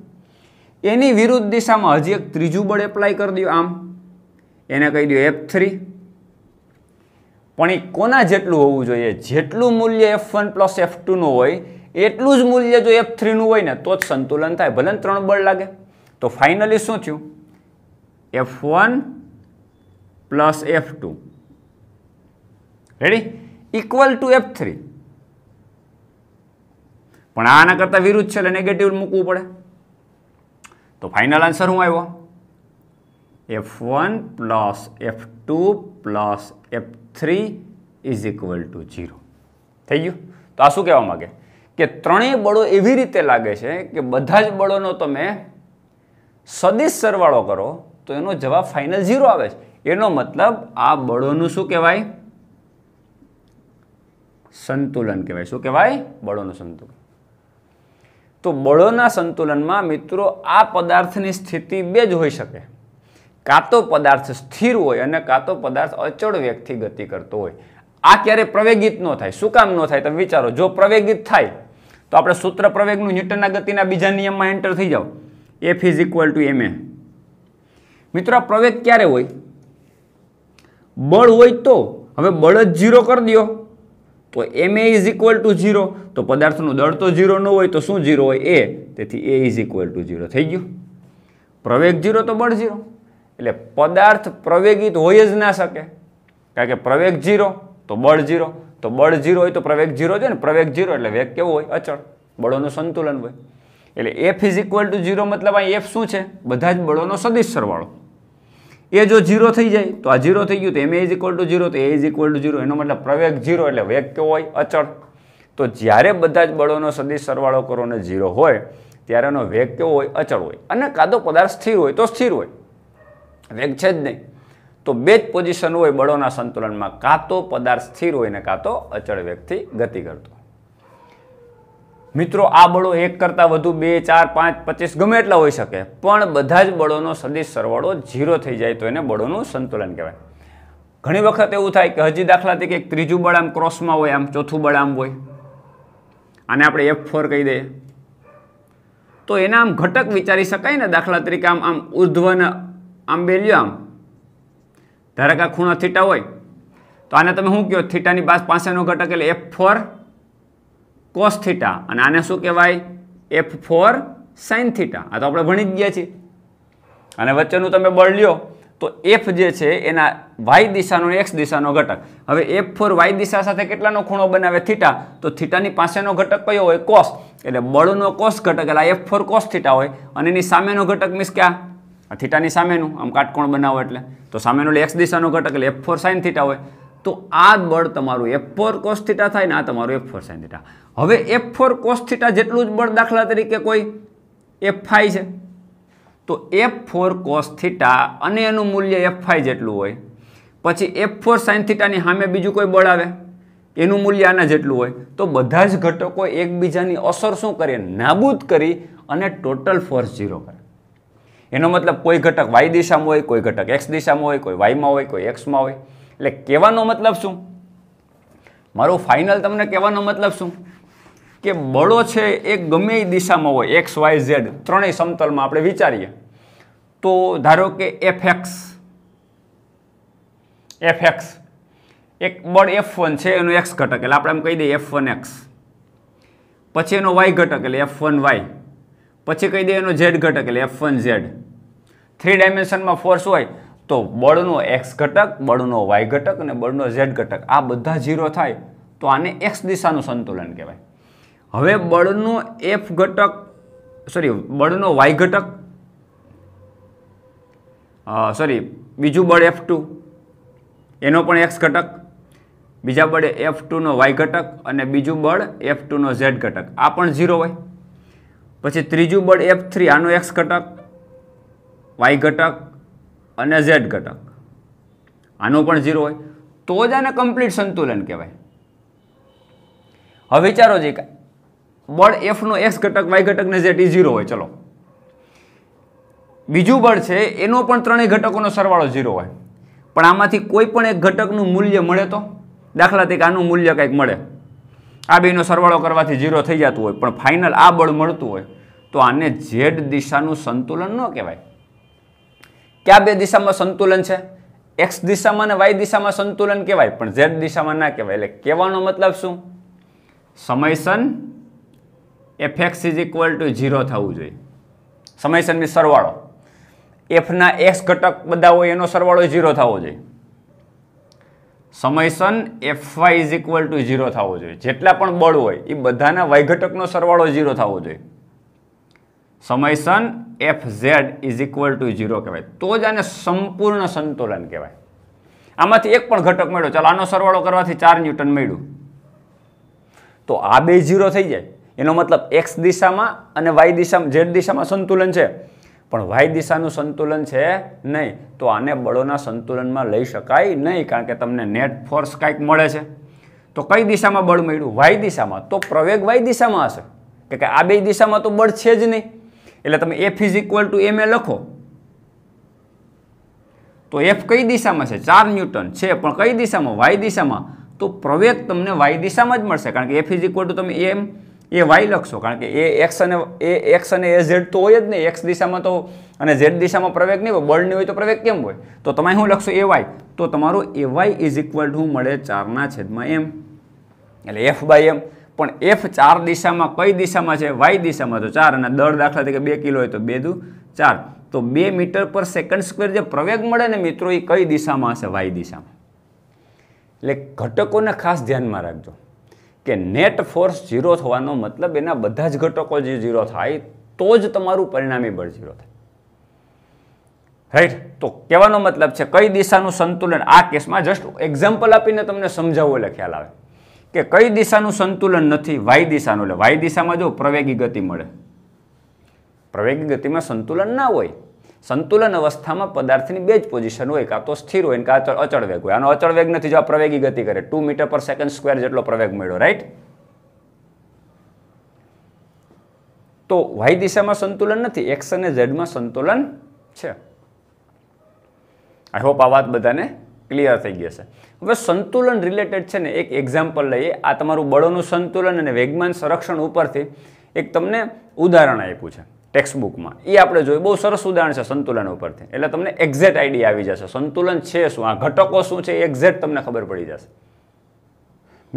એની વિરુદ્ધ દિશામાં હજી એક ત્રીજું બળ એપ્લાય કરી દો આમ એને કહી દો એફ થ્રી પણ એ કોના જેટલું હોવું જોઈએ જેટલું મૂલ્ય એફ વન પ્લસ એફ ટુનું હોય એટલું જ મૂલ્ય જો એફ થ્રીનું હોય ને તો જ સંતુલન થાય ભલે ત્રણ બળ લાગે તો ફાઇનલી શું થયું F one plus F two ready equal to F three પણ આના કરતાં વિરુદ્ધ છે એટલે નેગેટિવ મૂકવું પડે તો ફાઇનલ આન્સર શું આવ્યો F one plus F two plus F three is equal to zero થઈ ગયું તો આ શું કહેવા માગે કે ત્રણેય બળો એવી રીતે લાગે છે કે બધા જ બળોનો તમે સદિશ સરવાળો કરો તો એનો જવાબ ફાઇનલ ઝીરો આવે છે એનો મતલબ આ બળોનું શું કહેવાય સંતુલન કહેવાય શું કહેવાય બળોનું સંતુલન તો બળોના સંતુલનમાં મિત્રો આ પદાર્થની સ્થિતિ બે જ હોઈ શકે કાં તો પદાર્થ સ્થિર હોય અને કાં તો પદાર્થ અચળ વ્યક્તિ ગતિ કરતો હોય આ ક્યારે પ્રવેગિત ન થાય શું કામ ન થાય તમે વિચારો જો પ્રવેગિત થાય તો આપણે સૂત્ર પ્રવેગનું ન્યૂટનના ગતિના બીજા નિયમમાં એન્ટર થઈ જાઓ F is equal to M A મિત્રો પ્રવેગ ક્યારે હોય બળ હોય તો હવે બળ જ ઝીરો કરી દો તો એમ એ ઇઝ ઇક્વલ ટુ ઝીરો તો પદાર્થનું દળ તો ઝીરો ન હોય તો શું ઝીરો હોય એ તેથી a is equal to zero થઈ ગયું પ્રવેગ ઝીરો તો બળ ઝીરો એટલે પદાર્થ પ્રવેગિત હોય જ ના શકે કારણ કે પ્રવેગ ઝીરો તો બળ ઝીરો તો બળ ઝીરો હોય તો પ્રવેગ ઝીરો છે ને પ્રવેગ ઝીરો એટલે વેગ કેવો હોય અચળ બળોનું સંતુલન હોય એટલે F is equal to zero મતલબ અહીં એફ શું છે બધા જ બળોનો સદિશ સરવાળો એ જો જીરો થઈ જાય તો આ જીરો થઈ ગયું તો એમ એ ઇઝ ઇક્વલ ટુ જીરો તો a is equal to zero એનો મતલબ પ્રવેગ જીરો એટલે વેગ કેવો હોય અચળ તો જ્યારે બધા જ બળોનો સદી સરવાળો કરો ને જીરો હોય ત્યારે એનો વેગ કેવો હોય અચળ હોય અને કાદો પદાર્થ સ્થિર હોય તો સ્થિર હોય વેગ છે જ નહીં તો બે જ પોઝિશન હોય બળોના સંતુલનમાં કાં તો પદાર્થ સ્થિર હોય ને કાં તો અચળ વેગથી ગતિ કરતો મિત્રો આ બળો એક કરતાં વધુ બે ચાર પાંચ પચીસ ગમે એટલા હોઈ શકે પણ બધા જ બળોનો સદીશ સરવાળો ઝીરો થઈ જાય તો એને બળોનું સંતુલન કહેવાય ઘણી વખત એવું થાય કે હજી દાખલા તરીકે એક ત્રીજું બળ આમ ક્રોસમાં હોય આમ ચોથું બળ આમ હોય આને આપણે એફ ફોર કહી દઈએ તો એના આમ ઘટક વિચારી શકાય ને દાખલા તરીકે આમ આમ ઉર્ધ્વને આમ બેલ્યો આમ ધારે કે ખૂણો થીટા હોય તો આને તમે શું કહો થીટાની પાસેનો ઘટક એટલે એફ ફોર કોસ થીટા અને આને શું કહેવાય એફ ફોર સાઇન થીટા આ તો આપણે ભણી જ ગયા છીએ અને વચ્ચેનું તમે બળ લ્યો તો એફ જે છે એના વાય દિશાનો એક્સ દિશાનો ઘટક હવે એફ ફોર વાય દિશા સાથે કેટલાનો ખૂણો બનાવે થીટા તો થીટાની પાસેનો ઘટક કયો હોય કોસ એટલે બળનો કોસ ઘટક એટલે એફ ફોર કોસ થીટા હોય અને એની સામેનો ઘટક મીન્સ ક્યાં આ થીટાની સામેનું આમ કાટકોણ બનાવો એટલે તો સામેનો એક્સ દિશાનો ઘટક એટલે એફ ફોર સાઇન થીટા હોય તો આ બળ તમારું એફ ફોર કોસ્થિટા થાય ને આ તમારું એફ ફોર સાઇન હવે એફ ફોર કોસ્થિટા જેટલું જ બળ દાખલા તરીકે કોઈ એફ છે તો એફ ફોર કોસ થીટા અને એનું મૂલ્ય એફ જેટલું હોય પછી એફ ફોર સાઇન સામે બીજું કોઈ બળ આવે એનું મૂલ્ય આના જેટલું હોય તો બધા જ ઘટકો એકબીજાની અસર શું કરે નાબૂદ કરી અને ટોટલ ફોર્સ ઝીરો કરે એનો મતલબ કોઈ ઘટક વાય દિશામાં હોય કોઈ ઘટક એક્સ દિશામાં હોય કોઈ વાયમાં હોય કોઈ એક્સમાં હોય એટલે કહેવાનો મતલબ શું મારું ફાઇનલ તમને કહેવાનો મતલબ શું કે બળો છે એ ગમે એ દિશામાં હોય એક્સ વાય ઝેડ ત્રણેય સમતલમાં આપણે વિચારીએ તો ધારો કે એફ એક્સ એફ એક્સ એક બળ એફ વન છે એનો એક્સ ઘટક એટલે આપણે એમ કહી દઈએ એફ વન એક્સ પછી એનો વાય ઘટક એટલે એફ વન વાય પછી કહી દઈએ એનો ઝેડ ઘટક એટલે એફ વન ઝેડ થ્રી ડાયમેન્શનમાં ફોર્સ હોય તો બળનો એક્સ ઘટક બળનો વાય ઘટક અને બળનો ઝેડ ઘટક આ બધા ઝીરો થાય તો આને એક્સ દિશાનું સંતુલન કહેવાય હવે બળનો એફ ઘટક સોરી બળનો વાય ઘટક સોરી બીજું બળ એફ ટુ એનો પણ એક્સ ઘટક બીજા બળે એફ ટુનો વાય ઘટક અને બીજું બળ એફ ટુનો ઝેડ ઘટક આ પણ ઝીરો હોય પછી ત્રીજું બળ એફ થ્રી આનો એક્સ ઘટક વાય ઘટક અને ઝેડ ઘટક આનો પણ ઝીરો હોય તો જ આને કમ્પ્લીટ સંતુલન કહેવાય હવે વિચારો જે બળ એફનો એક્સ ઘટક વાય ઘટકને ઝેડ એ ઝીરો હોય ચલો બીજું બળ છે એનો પણ ત્રણેય ઘટકોનો સરવાળો ઝીરો હોય પણ આમાંથી કોઈ પણ એક ઘટકનું મૂલ્ય મળે તો દાખલા તરીકે આનું મૂલ્ય કંઈક મળે આ બેનો સરવાળો કરવાથી ઝીરો થઈ જતું હોય પણ ફાઇનલ આ બળ મળતું હોય તો આને ઝેડ દિશાનું સંતુલન ન કહેવાય ક્યાં બે દિશામાં સંતુલન છે એક્સ દિશામાં અને વાય દિશામાં સંતુલન કહેવાય પણ ઝેડ દિશામાં ના કહેવાય એટલે કહેવાનો મતલબ શું summation F X is equal to zero થવું જોઈએ સમયસનની સરવાળો એફના એક્સ ઘટક બધા હોય એનો સરવાળો ઝીરો થવો જોઈએ summation F Y is equal to zero થવો જોઈએ જેટલા પણ બળ હોય એ બધાના વાય ઘટકનો સરવાળો ઝીરો થવો જોઈએ summation F Z is equal to zero કહેવાય તો જ આને સંપૂર્ણ સંતુલન કહેવાય આમાંથી એક પણ ઘટક મળ્યો ચાલો આનો સરવાળો કરવાથી ચાર ન્યૂટન મળ્યું તો આ બે ઝીરો થઈ જાય એનો મતલબ એક્સ દિશામાં અને વાય દિશામાં ઝેડ દિશામાં સંતુલન છે પણ વાય દિશાનું સંતુલન છે નહીં તો આને બળોના સંતુલનમાં લઈ શકાય નહીં કારણ કે તમને નેટ ફોર્સ કાંઈક મળે છે તો કઈ દિશામાં બળ મળ્યું વાય દિશામાં તો પ્રવેગ વાય દિશામાં હશે કે આ બે દિશામાં તો બળ છે જ નહીં એટલે તમે F is equal to M a લખો તો એફ કઈ દિશામાં છે ચાર ન્યૂટન છે પણ કઈ દિશામાં વાય દિશામાં તો પ્રવેગ તમને વાય દિશામાં જ મળશે કારણ કે એફ ઇઝ ઇક્વલ ટુ તમે એમ એ વાય લખશો કારણ કે એ એક્સ અને એ એક્સ અને એ ઝેડ તો હોય જ નહીં એક્સ દિશામાં તો અને ઝેડ દિશામાં પ્રવેગ નહીં હોય બળ નહીં હોય તો પ્રવેગ કેમ હોય તો તમે હું લખશો એ વાય તો તમારું a Y is equal to મળે ચારના છેદમાં એમ એટલે એફ બાય એમ પણ એફ ચાર દિશામાં કઈ દિશામાં છે વાય દિશામાં તો ચાર અને દર દાખલા તરીકે બે કિલો હોય તો બે દુ ચાર તો બે મીટર પર સેકન્ડ સ્ક્વેર જે પ્રવેગ મળે ને મિત્રો એ કઈ દિશામાં હશે વાય દિશામાં એટલે ઘટકોને ખાસ ધ્યાનમાં રાખજો કે નેટ ફોર્સ ઝીરો થવાનો મતલબ એના બધા જ ઘટકો જે ઝીરો થાય તો જ તમારું પરિણામી બળ ઝીરો થાય રાઈટ તો કહેવાનો મતલબ છે કઈ દિશાનું સંતુલન આ કેસમાં જસ્ટ એક્ઝામ્પલ આપીને તમને સમજાવવો એટલે ખ્યાલ આવે કે કઈ દિશાનું સંતુલન નથી વાય દિશાનું એટલે વાય દિશામાં જો પ્રવેગી ગતિ મળે પ્રવેગી ગતિમાં સંતુલન ના હોય સંતુલન અવસ્થામાં પદાર્થની બે જ પોઝિશન હોય કાં તો સ્થિર હોય કાં તો અચળ વેગ હોય આનો અચળ વેગ નથી જો આ પ્રવેગી ગતિ કરે two metre per second square જેટલો પ્રવેગ મળ્યો રાઈટ તો વાય દિશામાં સંતુલન નથી એક્સ અને ઝેડમાં સંતુલન છે આઈ હોપ આ વાત બધાને ક્લિયર થઈ ગયો છે હવે સંતુલન રિલેટેડ છે ને એક એક્ઝામ્પલ લઈએ આ તમારું બળોનું સંતુલન અને વેગમાન સંરક્ષણ ઉપરથી એક તમને ઉદાહરણ આપ્યું છે ટેક્સ્ટબુકમાં એ આપણે જોઈએ બહુ સરસ ઉદાહરણ છે સંતુલન ઉપરથી એટલે તમને એક્ઝેક્ટ આઈડિયા આવી જશે સંતુલન છે શું આ ઘટકો શું છે એ એક્ઝેક્ટ તમને ખબર પડી જશે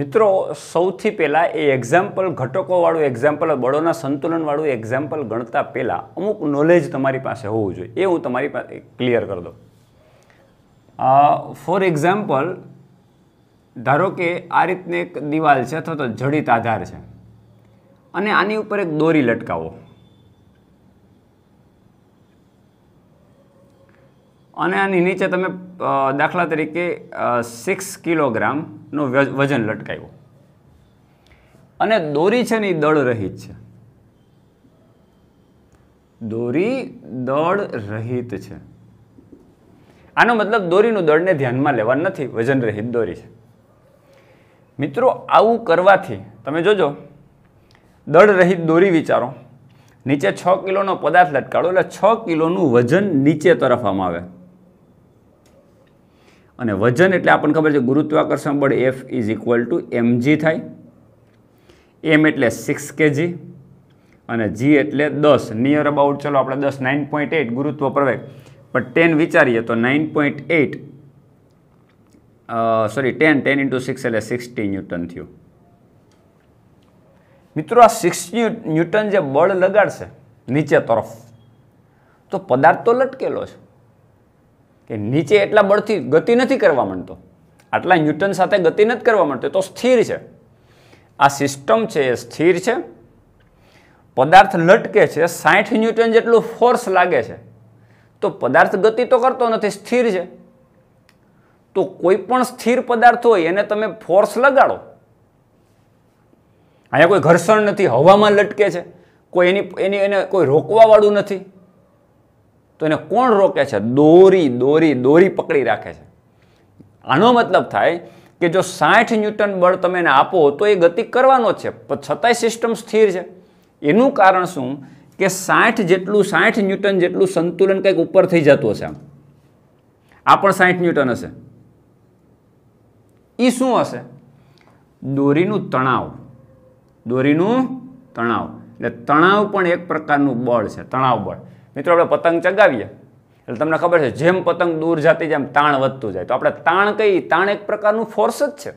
મિત્રો સૌથી પહેલાં એ એક્ઝામ્પલ ઘટકોવાળું એક્ઝામ્પલ બળોના સંતુલનવાળું એક્ઝામ્પલ ગણતા પહેલાં અમુક નોલેજ તમારી પાસે હોવું જોઈએ એ હું તમારી પાસે ક્લિયર કરી દઉં ફોર એક્ઝામ્પલ ધારો કે આ રીતની એક દિવાલ છે અથવા તો જડિત આધાર છે અને આની ઉપર એક દોરી લટકાવો અને આની નીચે તમે દાખલા તરીકે સિક્સ કિલોગ્રામનું વજન લટકાવ્યું અને દોરી છે ને એ દળ રહિત છે દોરી દળ રહિત છે આનો મતલબ દોરીનું દળને ધ્યાનમાં લેવાનું નથી વજન રહિત દોરી છે મિત્રો આવું કરવાથી તમે જોજો દળ રહિત દોરી વિચારો નીચે છ કિલોનો પદાર્થ લટકાડો એટલે છ કિલોનું વજન નીચે તરફ આવે અને વજન એટલે આપણને ખબર છે ગુરુત્વાકર્ષણ બળ F is equal to m g થાય એમ એટલે સિક્સ કેજી અને જી એટલે દસ નિયર અબાઉટ ચલો આપણે દસ નાઇન પોઈન્ટ એટ ગુરુત્વ પ્રવેગ પણ ટેન વિચારીએ તો nine point eight sorry ten ten into six એટલે સિક્સટી ન્યૂટન થયું મિત્રો આ સિક્સ ન્યૂટન જે બળ લગાડશે નીચે તરફ તો પદાર્થ તો લટકેલો છે કે નીચે એટલા બળથી ગતિ નથી કરવા માંડતો આટલા ન્યૂટન સાથે ગતિ નથી કરવા માંડતો તો સ્થિર છે આ સિસ્ટમ છે એ સ્થિર છે પદાર્થ લટકે છે સાઠ ન્યૂટન જેટલું ફોર્સ લાગે છે તો પદાર્થ ગતિ તો કરતો નથી સ્થિર છે તો કોઈ પણ સ્થિર પદાર્થ હોય એને તમે ફોર્સ લગાડો અહીંયા કોઈ ઘર્ષણ નથી હવામાં લટકે છે કોઈ એની એની એને કોઈ રોકવાવાળું નથી તો એને કોણ રોકે છે દોરી દોરી દોરી પકડી રાખે છે આનો મતલબ થાય કે જો સાઠ ન્યૂટન બળ તમે એને આપો તો એ ગતિ કરવાનો જ છે પણ છતાંય સિસ્ટમ સ્થિર છે એનું કારણ શું કે સાઠ જેટલું સાઠ ન્યૂટન જેટલું સંતુલન કંઈક ઉપર થઈ જતું હશે આમ આ પણ સાઠ ન્યૂટન હશે એ શું હશે દોરીનું તણાવ દોરીનું તણાવ એટલે તણાવ પણ એક પ્રકારનું બળ છે તણાવ બળ મિત્રો આપણે પતંગ ચગાવીએ એટલે તમને ખબર છે જેમ પતંગ દૂર જતી જેમ તાણ વધતું જાય તો આપણે તાણ કઈ તાણ એક પ્રકારનું ફોર્સ જ છે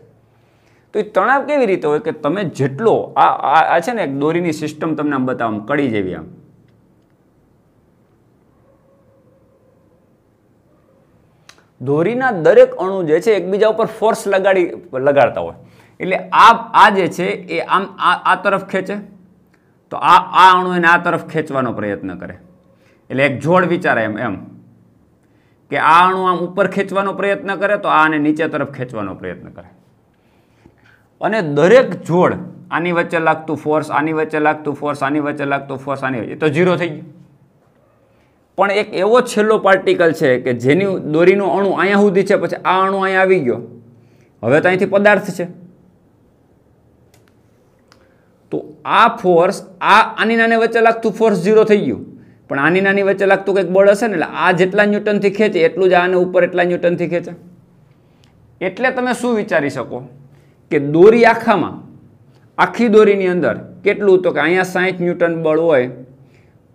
તો એ તણાવ કેવી રીતે હોય કે તમે જેટલો આ આ છે ને એક દોરીની સિસ્ટમ તમને આમ બતાવો કડી જેવી આમ દોરીના દરેક અણુ જે છે એકબીજા ઉપર ફોર્સ લગાડી લગાડતા હોય એટલે આ આ જે છે એ આમ આ તરફ ખેંચે તો આ આ અણુ એને આ તરફ ખેંચવાનો પ્રયત્ન કરે એટલે એક જોડ વિચાર એમ એમ કે આ અણુ આમ ઉપર ખેંચવાનો પ્રયત્ન કરે તો આને નીચે તરફ ખેંચવાનો પ્રયત્ન કરે અને દરેક જોડ આની વચ્ચે લાગતું ફોર્સ આની વચ્ચે લાગતું ફોર્સ આની વચ્ચે લાગતું ફોર્સ આની વચ્ચે તો ઝીરો થઈ ગયું પણ એક એવો છેલ્લો પાર્ટિકલ છે કે જેની દોરીનું અણુ અહીંયા સુધી છે પછી આ અણુ અહીંયા આવી ગયો હવે તો અહીંથી પદાર્થ છે તો આ ફોર્સ આ આની નાની વચ્ચે લાગતું ફોર્સ ઝીરો થઈ ગયું પણ આની નાની વચ્ચે લાગતું કંઈક બળ હશે ને એટલે આ જેટલા ન્યૂટનથી ખેંચે એટલું જ આને ઉપર એટલા ન્યૂટનથી ખેંચે એટલે તમે શું વિચારી શકો કે દોરી આખામાં આખી દોરીની અંદર કેટલું તો કે અહીંયા સાહીઠ ન્યૂટન બળ હોય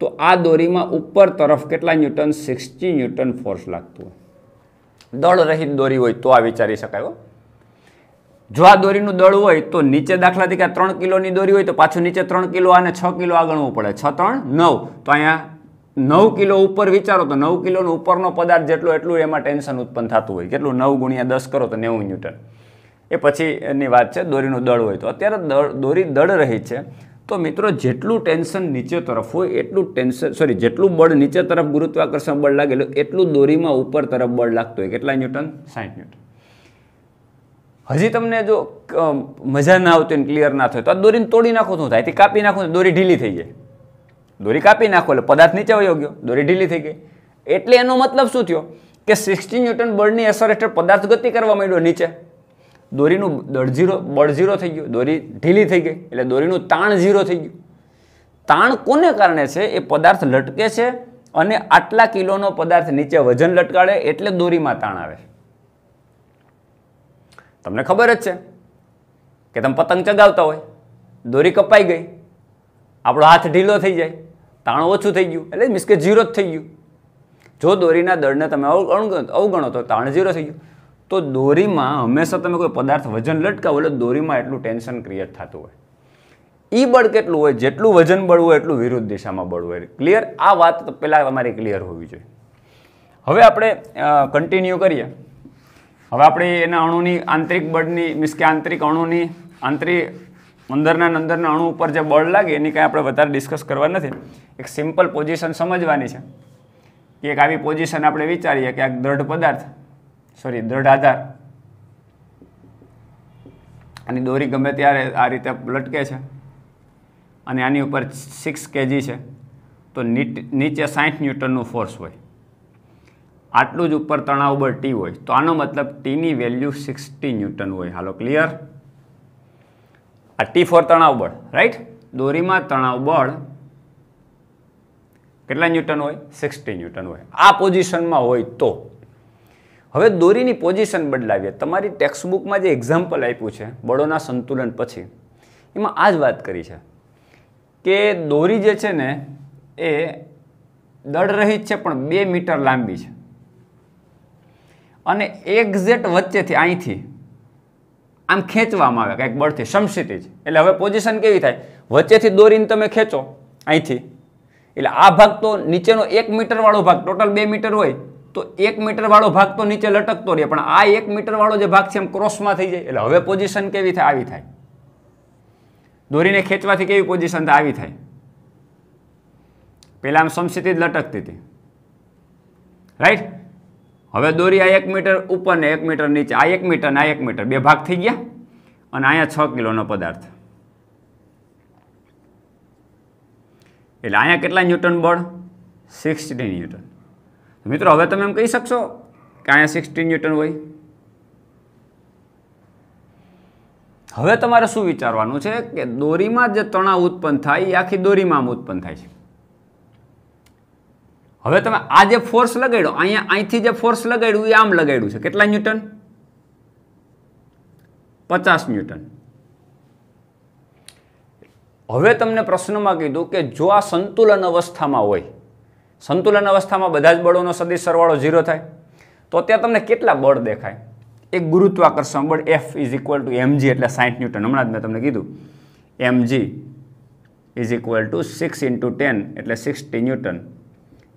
તો આ દોરીમાં ઉપર તરફ કેટલા ન્યૂટન સિક્સટી ન્યૂટન ફોર્સ લાગતું હોય દળ રહિત દોરી હોય તો આ વિચારી શકાય હો જો આ દોરીનું દળ હોય તો નીચે દાખલાથી તરીકે ત્રણ કિલોની દોરી હોય તો પાછું નીચે ત્રણ કિલો અને છ કિલો આગળવું પડે છ ત્રણ નવ તો અહીંયા નવ કિલો ઉપર વિચારો તો નવ કિલોનો ઉપરનો પદાર્થ જેટલો એટલું એમાં ટેન્શન ઉત્પન્ન થતું હોય કેટલું નવ ગુણ્યા દસ કરો તો નેવું ન્યૂટન એ પછીની વાત છે દોરીનું દળ હોય તો અત્યારે દળ દોરી દળ રહી છે તો મિત્રો જેટલું ટેન્શન નીચે તરફ હોય એટલું ટેન્શન સોરી જેટલું બળ નીચે તરફ ગુરુત્વાકર્ષણ બળ લાગેલું એટલું દોરીમાં ઉપર તરફ બળ લાગતું હોય કેટલા ન્યૂટન સાઠ ન્યૂટન હજી તમને જો મજા ના આવતી ક્લિયર ના થાય તો આ દોરીને તોડી નાખો તો થાય કાપી નાખો દોરી ઢીલી થઈ જાય દોરી કાપી નાખો એટલે પદાર્થ નીચે વયો ગયો દોરી ઢીલી થઈ ગઈ એટલે એનો મતલબ શું થયો કે સિક્સટી ન્યૂટન બળની અસર હેઠળ પદાર્થ ગતિ કરવા માંડ્યો નીચે દોરીનું દોઢ જીરો બળ જીરો થઈ ગયું દોરી ઢીલી થઈ ગઈ એટલે દોરીનું તાણ ઝીરો થઈ ગયું તાણ કોને કારણે છે એ પદાર્થ લટકે છે અને આટલા કિલોનો પદાર્થ નીચે વજન લટકાડે એટલે દોરીમાં તાણ આવે તમને ખબર જ છે કે તમે પતંગ ચગાવતા હોય દોરી કપાઈ ગઈ આપણો હાથ ઢીલો થઈ જાય તાણ ઓછું થઈ ગયું એટલે મીન્સ કે ઝીરો જ થઈ ગયું જો દોરીના દળને તમે અવગણો તો તાણ ઝીરો થઈ ગયું તો દોરીમાં હંમેશા તમે કોઈ પદાર્થ વજન લટકાવો એટલે દોરીમાં એટલું ટેન્શન ક્રિએટ થતું હોય ઈ બળ કેટલું હોય જેટલું વજન બળ હોય એટલું વિરુદ્ધ દિશામાં બળ હોય ક્લિયર આ વાત પહેલાં અમારી ક્લિયર હોવી જોઈએ હવે આપણે કન્ટિન્યુ કરીએ હવે આપણે એના અણુની આંતરિક બળની મીન્સ કે આંતરિક અણુની આંતરિક અંદરના અંદરના અણુ ઉપર જે બળ લાગે એની કાંઈ આપણે વધારે ડિસ્કસ કરવા નથી એક સિમ્પલ પોઝિશન સમજવાની છે કે એક આવી પોઝિશન આપણે વિચારીએ કે આ દ્રઢ પદાર્થ સોરી દ્રઢ આધાર અને દોરી ગમે ત્યારે આ રીતે લટકે છે અને આની ઉપર સિક્સ કેજી છે તો નીચે સાઠ ન્યૂટનનું ફોર્સ હોય આટલું જ ઉપર તણાવ બળ ટી હોય તો આનો મતલબ ટીની વેલ્યુ સિક્સટી ન્યૂટન હોય હાલો ક્લિયર આ ટી ફોર તણાવ બળ રાઈટ દોરીમાં તણાવ બળ કેટલા ન્યૂટન હોય સિક્સટી ન્યૂટન હોય આ પોઝિશનમાં હોય તો હવે દોરીની પોઝિશન બદલાવીએ તમારી ટેક્સ્ટબુકમાં જે એક્ઝામ્પલ આપ્યું છે બળોના સંતુલન પછી એમાં આ જ વાત કરી છે કે દોરી જે છે ને એ દળરહિત છે પણ બે મીટર લાંબી છે અને એક્ઝેટ વચ્ચેથી અહીંથી આમ ખેંચવામાં આવે કંઈક બળથી સમસ્થિતિ જ એટલે હવે પોઝિશન કેવી થાય વચ્ચેથી દોરીને તમે ખેંચો અહીંથી એટલે આ ભાગ તો નીચેનો એક મીટરવાળો ભાગ ટોટલ બે મીટર હોય તો એક મીટર વાળો ભાગ તો નીચે લટકતો રહે પણ આ એક મીટર વાળો જે ભાગ છે એમ ક્રોસમાં થઈ જાય એટલે હવે પોઝિશન કેવી થાય આવી થાય દોરીને ખેંચવાથી કેવી પોઝિશન આવી થાય પેલા આમ સમસીથી જ લટકતી હતી રાઈટ હવે દોરી આ એક મીટર ઉપર ને એક મીટર નીચે આ એક મીટર ને આ એક મીટર બે ભાગ થઈ ગયા અને અહીંયા છ કિલોનો પદાર્થ એટલે અહીંયા કેટલા ન્યૂટન બળ સિક્સટી ન્યૂટન મિત્રો હવે તમે એમ કહી શકશો કે અહીંયા સિક્સટીન ન્યૂટન હોય હવે તમારે શું વિચારવાનું છે કે દોરીમાં જે તણાવ ઉત્પન્ન થાય એ આખી દોરીમાં ઉત્પન્ન થાય છે હવે તમે આ જે ફોર્સ લગાડ્યો અહીંયા અહીંથી જે ફોર્સ લગાડ્યું એ આમ લગાડ્યું છે કેટલા ન્યૂટન પચાસ ન્યૂટન હવે તમને પ્રશ્નમાં કીધું કે જો આ સંતુલન અવસ્થામાં હોય સંતુલન અવસ્થામાં બધા જ બળોનો સદી સરવાળો ઝીરો થાય તો ત્યાં તમને કેટલા બળ દેખાય એક ગુરુત્વાકર્ષણ બળ F is equal to m g એટલે સાઠ ન્યૂટન હમણાં જ મેં તમને કીધું m g is equal to six into ten એટલે સિક્સટી ન્યૂટન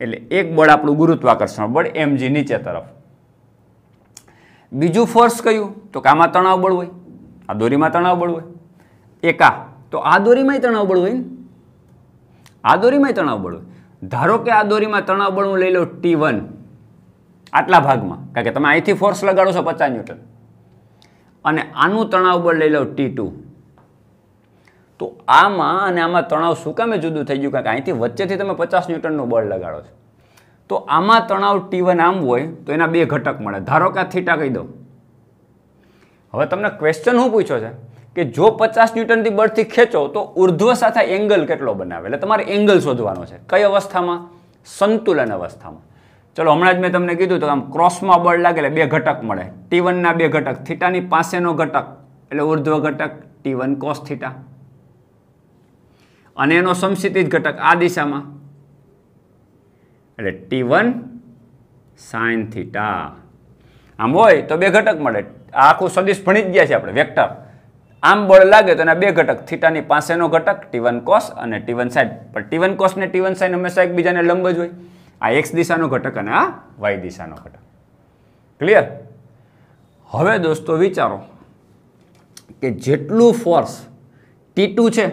એટલે એક બળ આપણું ગુરુત્વાકર્ષણ બળ એમજી નીચે તરફ બીજું ફોર્સ કયું તો કે આમાં તણાવ બળ હોય આ દોરીમાં તણાવ બળ હોય એકા તો આ દોરીમાંય તણાવ બળ હોય ને આ દોરીમાંય તણાવ બળ હોય ધારો કે આ દોરીમાં તણાવ બળનું લઈ લો ટી વન આટલા ભાગમાં કારણ કે તમે અહીંથી ફોર્સ લગાડો છો પચાસ ન્યૂટન અને આનું તણાવ બળ લઈ લો ટી ટુ તો આમાં અને આમાં તણાવ શું કામે જુદું થઈ ગયું કારણ કે અહીંથી વચ્ચેથી તમે પચાસ ન્યૂટનનું બળ લગાડો છો તો આમાં તણાવ ટી વન આમ હોય તો એના બે ઘટક મળે ધારો કે આ થીટા કહી દો હવે તમને ક્વેશ્ચન શું પૂછ્યો છે કે જો પચાસ ન્યૂટનથી બળથી ખેંચો તો ઉર્ધ્વ સાથે એંગલ કેટલો બનાવે એટલે તમારે એંગલ શોધવાનો છે કઈ અવસ્થામાં સંતુલન અવસ્થામાં ચલો હમણાં જ મેં તમને કીધું તો આમ ક્રોસમાં બળ લાગે એટલે બે ઘટક મળે ટી વનના બે ઘટક થીટાની પાસેનો ઘટક એટલે ઉર્ધ્વ ઘટક ટી વન કોસ થીટા અને એનો સમસિતિજ ઘટક આ દિશામાં એટલે ટી વન સાઇન થીટા આમ હોય તો બે ઘટક મળે આ આખું સદિશ ભણી જ ગયા છે આપણે વેક્ટર આમ બળ લાગે તો એના બે ઘટક થીટાની પાસેનો ઘટક ટીવન વન કોસ અને ટીવન વન પણ ટીવન વન કોસ ને ટી વન સાઇન હંમેશા એકબીજાને લંબ જ હોય આ એક્સ દિશાનો ઘટક અને આ વાય દિશાનો ઘટક ક્લિયર હવે દોસ્તો વિચારો કે જેટલું ફોર્સ ટી છે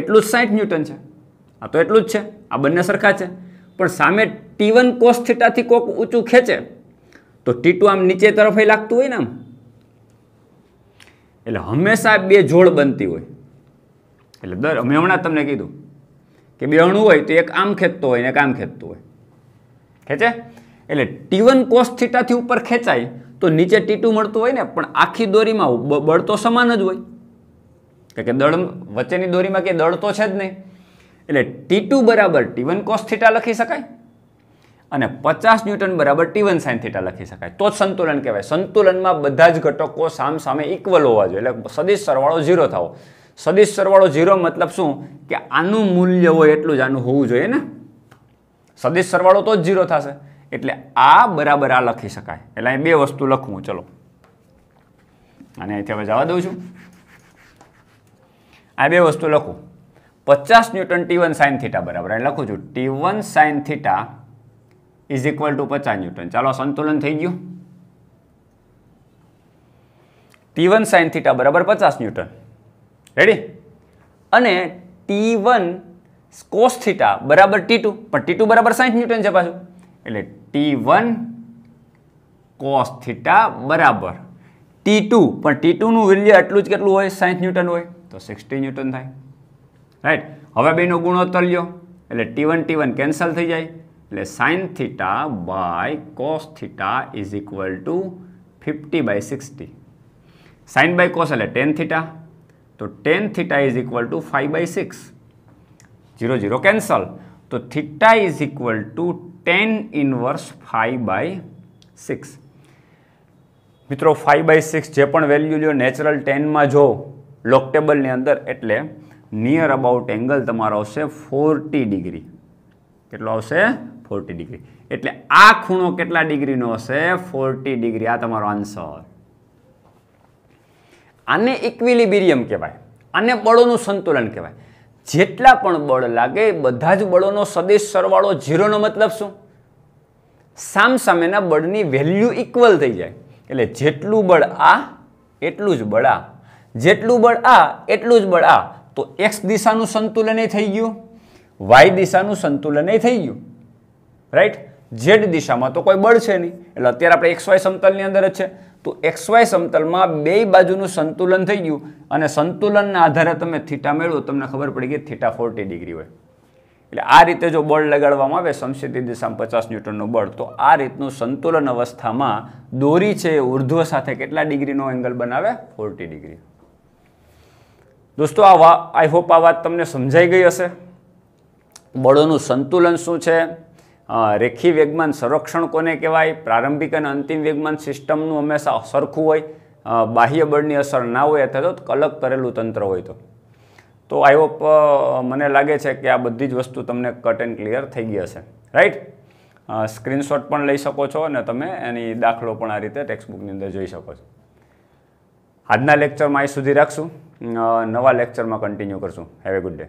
એટલું જ સાઠ ન્યૂટન છે આ તો એટલું જ છે આ બંને સરખા છે પણ સામે ટીવન વન કોસ થીટાથી કોક ઊંચું ખેંચે તો ટી આમ નીચે તરફ લાગતું હોય ને આમ એટલે હંમેશા બે જોડ બનતી હોય એટલે દર અમે હમણાં તમને કીધું કે બે અણુ હોય તો એક આમ ખેંચતો હોય ને એક આમ ખેંચતું હોય ખેંચે એટલે ટી વન કોસ થીટાથી ઉપર ખેંચાય તો નીચે ટી ટુ મળતું હોય ને પણ આખી દોરીમાં બળ તો સમાન જ હોય કે દળ વચ્ચેની દોરીમાં કે દળ તો છે જ નહીં એટલે ટી ટુ બરાબર ટી વન કોસ થીટા લખી શકાય અને પચાસ ન્યૂટન બરાબર ટી વન સાઇન થીટા લખી શકાય તો જ સંતુલન કહેવાય સંતુલનમાં બધા જ ઘટકો સામ સામે ઇક્વલ હોવા જોઈએ એટલે સદિશ સરવાળો ઝીરો થવો સદિશ સરવાળો ઝીરો મતલબ શું કે આનું મૂલ્ય હોય એટલું જ આનું હોવું જોઈએ ને સદિશ સરવાળો તો જ ઝીરો થશે એટલે આ બરાબર આ લખી શકાય એટલે અહીં બે વસ્તુ લખવું ચલો અને અહીંથી હવે જવા દઉં છું આ બે વસ્તુ લખું પચાસ newton T one sine theta બરાબર અહીં લખું છું T one sine theta is equal to પચાસ ન્યૂટન ચાલો સંતુલન થઈ ગયું ટી વન સાઇન થીટા બરાબર પચાસ ન્યૂટન રેડી અને ટી વન કોસ થીટા બરાબર ટી ટુ પણ ટી ટુ બરાબર સાઇન્સ ન્યૂટન છે પાછું એટલે ટી વન કોસ થીટા બરાબર ટી ટુ પણ ટી ટુનું વેલ્યુ આટલું જ કેટલું હોય સાઇન્સ ન્યૂટન હોય તો સિક્સટી ન્યૂટન થાય રાઈટ હવે બેનો ગુણોત્તર લ્યો એટલે T one T one cancel થઈ જાય એટલે sine theta by cos theta is equal to fifty by sixty sine by cos એટલે ટેન થીટા તો tan theta is equal to five by six zero zero cancel તો theta is equal to tan inverse five by six મિત્રો five by six જે પણ value લ્યો natural ટેનમાં જો લોક ટેબલની અંદર એટલે નિયર અબાઉટ એંગલ તમારો આવશે ફોર્ટી ડિગ્રી કેટલો આવશે ફોર્ટી ડિગ્રી એટલે આ ખૂણો કેટલા ડિગ્રીનો હશે ફોર્ટી ડિગ્રી આ તમારો આન્સર આને ઇક્વિલિબિરિયમ કહેવાય આને બળોનું સંતુલન કહેવાય જેટલા પણ બળ લાગે બધા જ બળોનો સદિશ સરવાળો ઝીરોનો મતલબ શું સામ સામેના બળની વેલ્યુ ઇક્વલ થઈ જાય એટલે જેટલું બળ આ એટલું જ બળ આ જેટલું બળ આ એટલું જ બળ આ તો એક્સ દિશાનું સંતુલન એ થઈ ગયું વાય દિશાનું સંતુલન એ થઈ ગયું રાઈટ ઝેડ દિશામાં તો કોઈ બળ છે નહીં એટલે અત્યારે આપણે એક્સ વાય સમતલની અંદર જ છે તો એક્સ વાય સમતલમાં બે બાજુનું સંતુલન થઈ ગયું અને સંતુલનના આધારે તમે થીટા મેળવો તમને ખબર પડી કે થીટા ફોર્ટી ડિગ્રી હોય એટલે આ રીતે જો બળ લગાડવામાં આવે સમસ્થિતિ દિશામાં પચાસ ન્યૂટનનું બળ તો આ રીતનું સંતુલન અવસ્થામાં દોરી છે ઉર્ધ્વ સાથે કેટલા ડિગ્રીનો એંગલ બનાવે ફોર્ટી ડિગ્રી દોસ્તો આ આઈ હોપ આ વાત તમને સમજાઈ ગઈ હશે બળોનું સંતુલન શું છે રેખી વેગમાન સંરક્ષણ કોને કહેવાય પ્રારંભિક અને અંતિમ વેગમાન સિસ્ટમનું હંમેશા સરખું હોય બાહ્ય બળની અસર ના હોય અથવા તો કલક કરેલું તંત્ર હોય તો તો આઈ હોપ મને લાગે છે કે આ બધી જ વસ્તુ તમને કટ એન્ડ ક્લિયર થઈ ગઈ હશે રાઈટ સ્ક્રીનશોટ પણ લઈ શકો છો અને તમે એની દાખલો પણ આ રીતે ટેક્સ્ટબુકની અંદર જોઈ શકો છો આજના લેક્ચરમાં અહીં સુધી રાખશું નવા લેક્ચરમાં કન્ટિન્યુ કરશું હેવ એ ગુડ ડે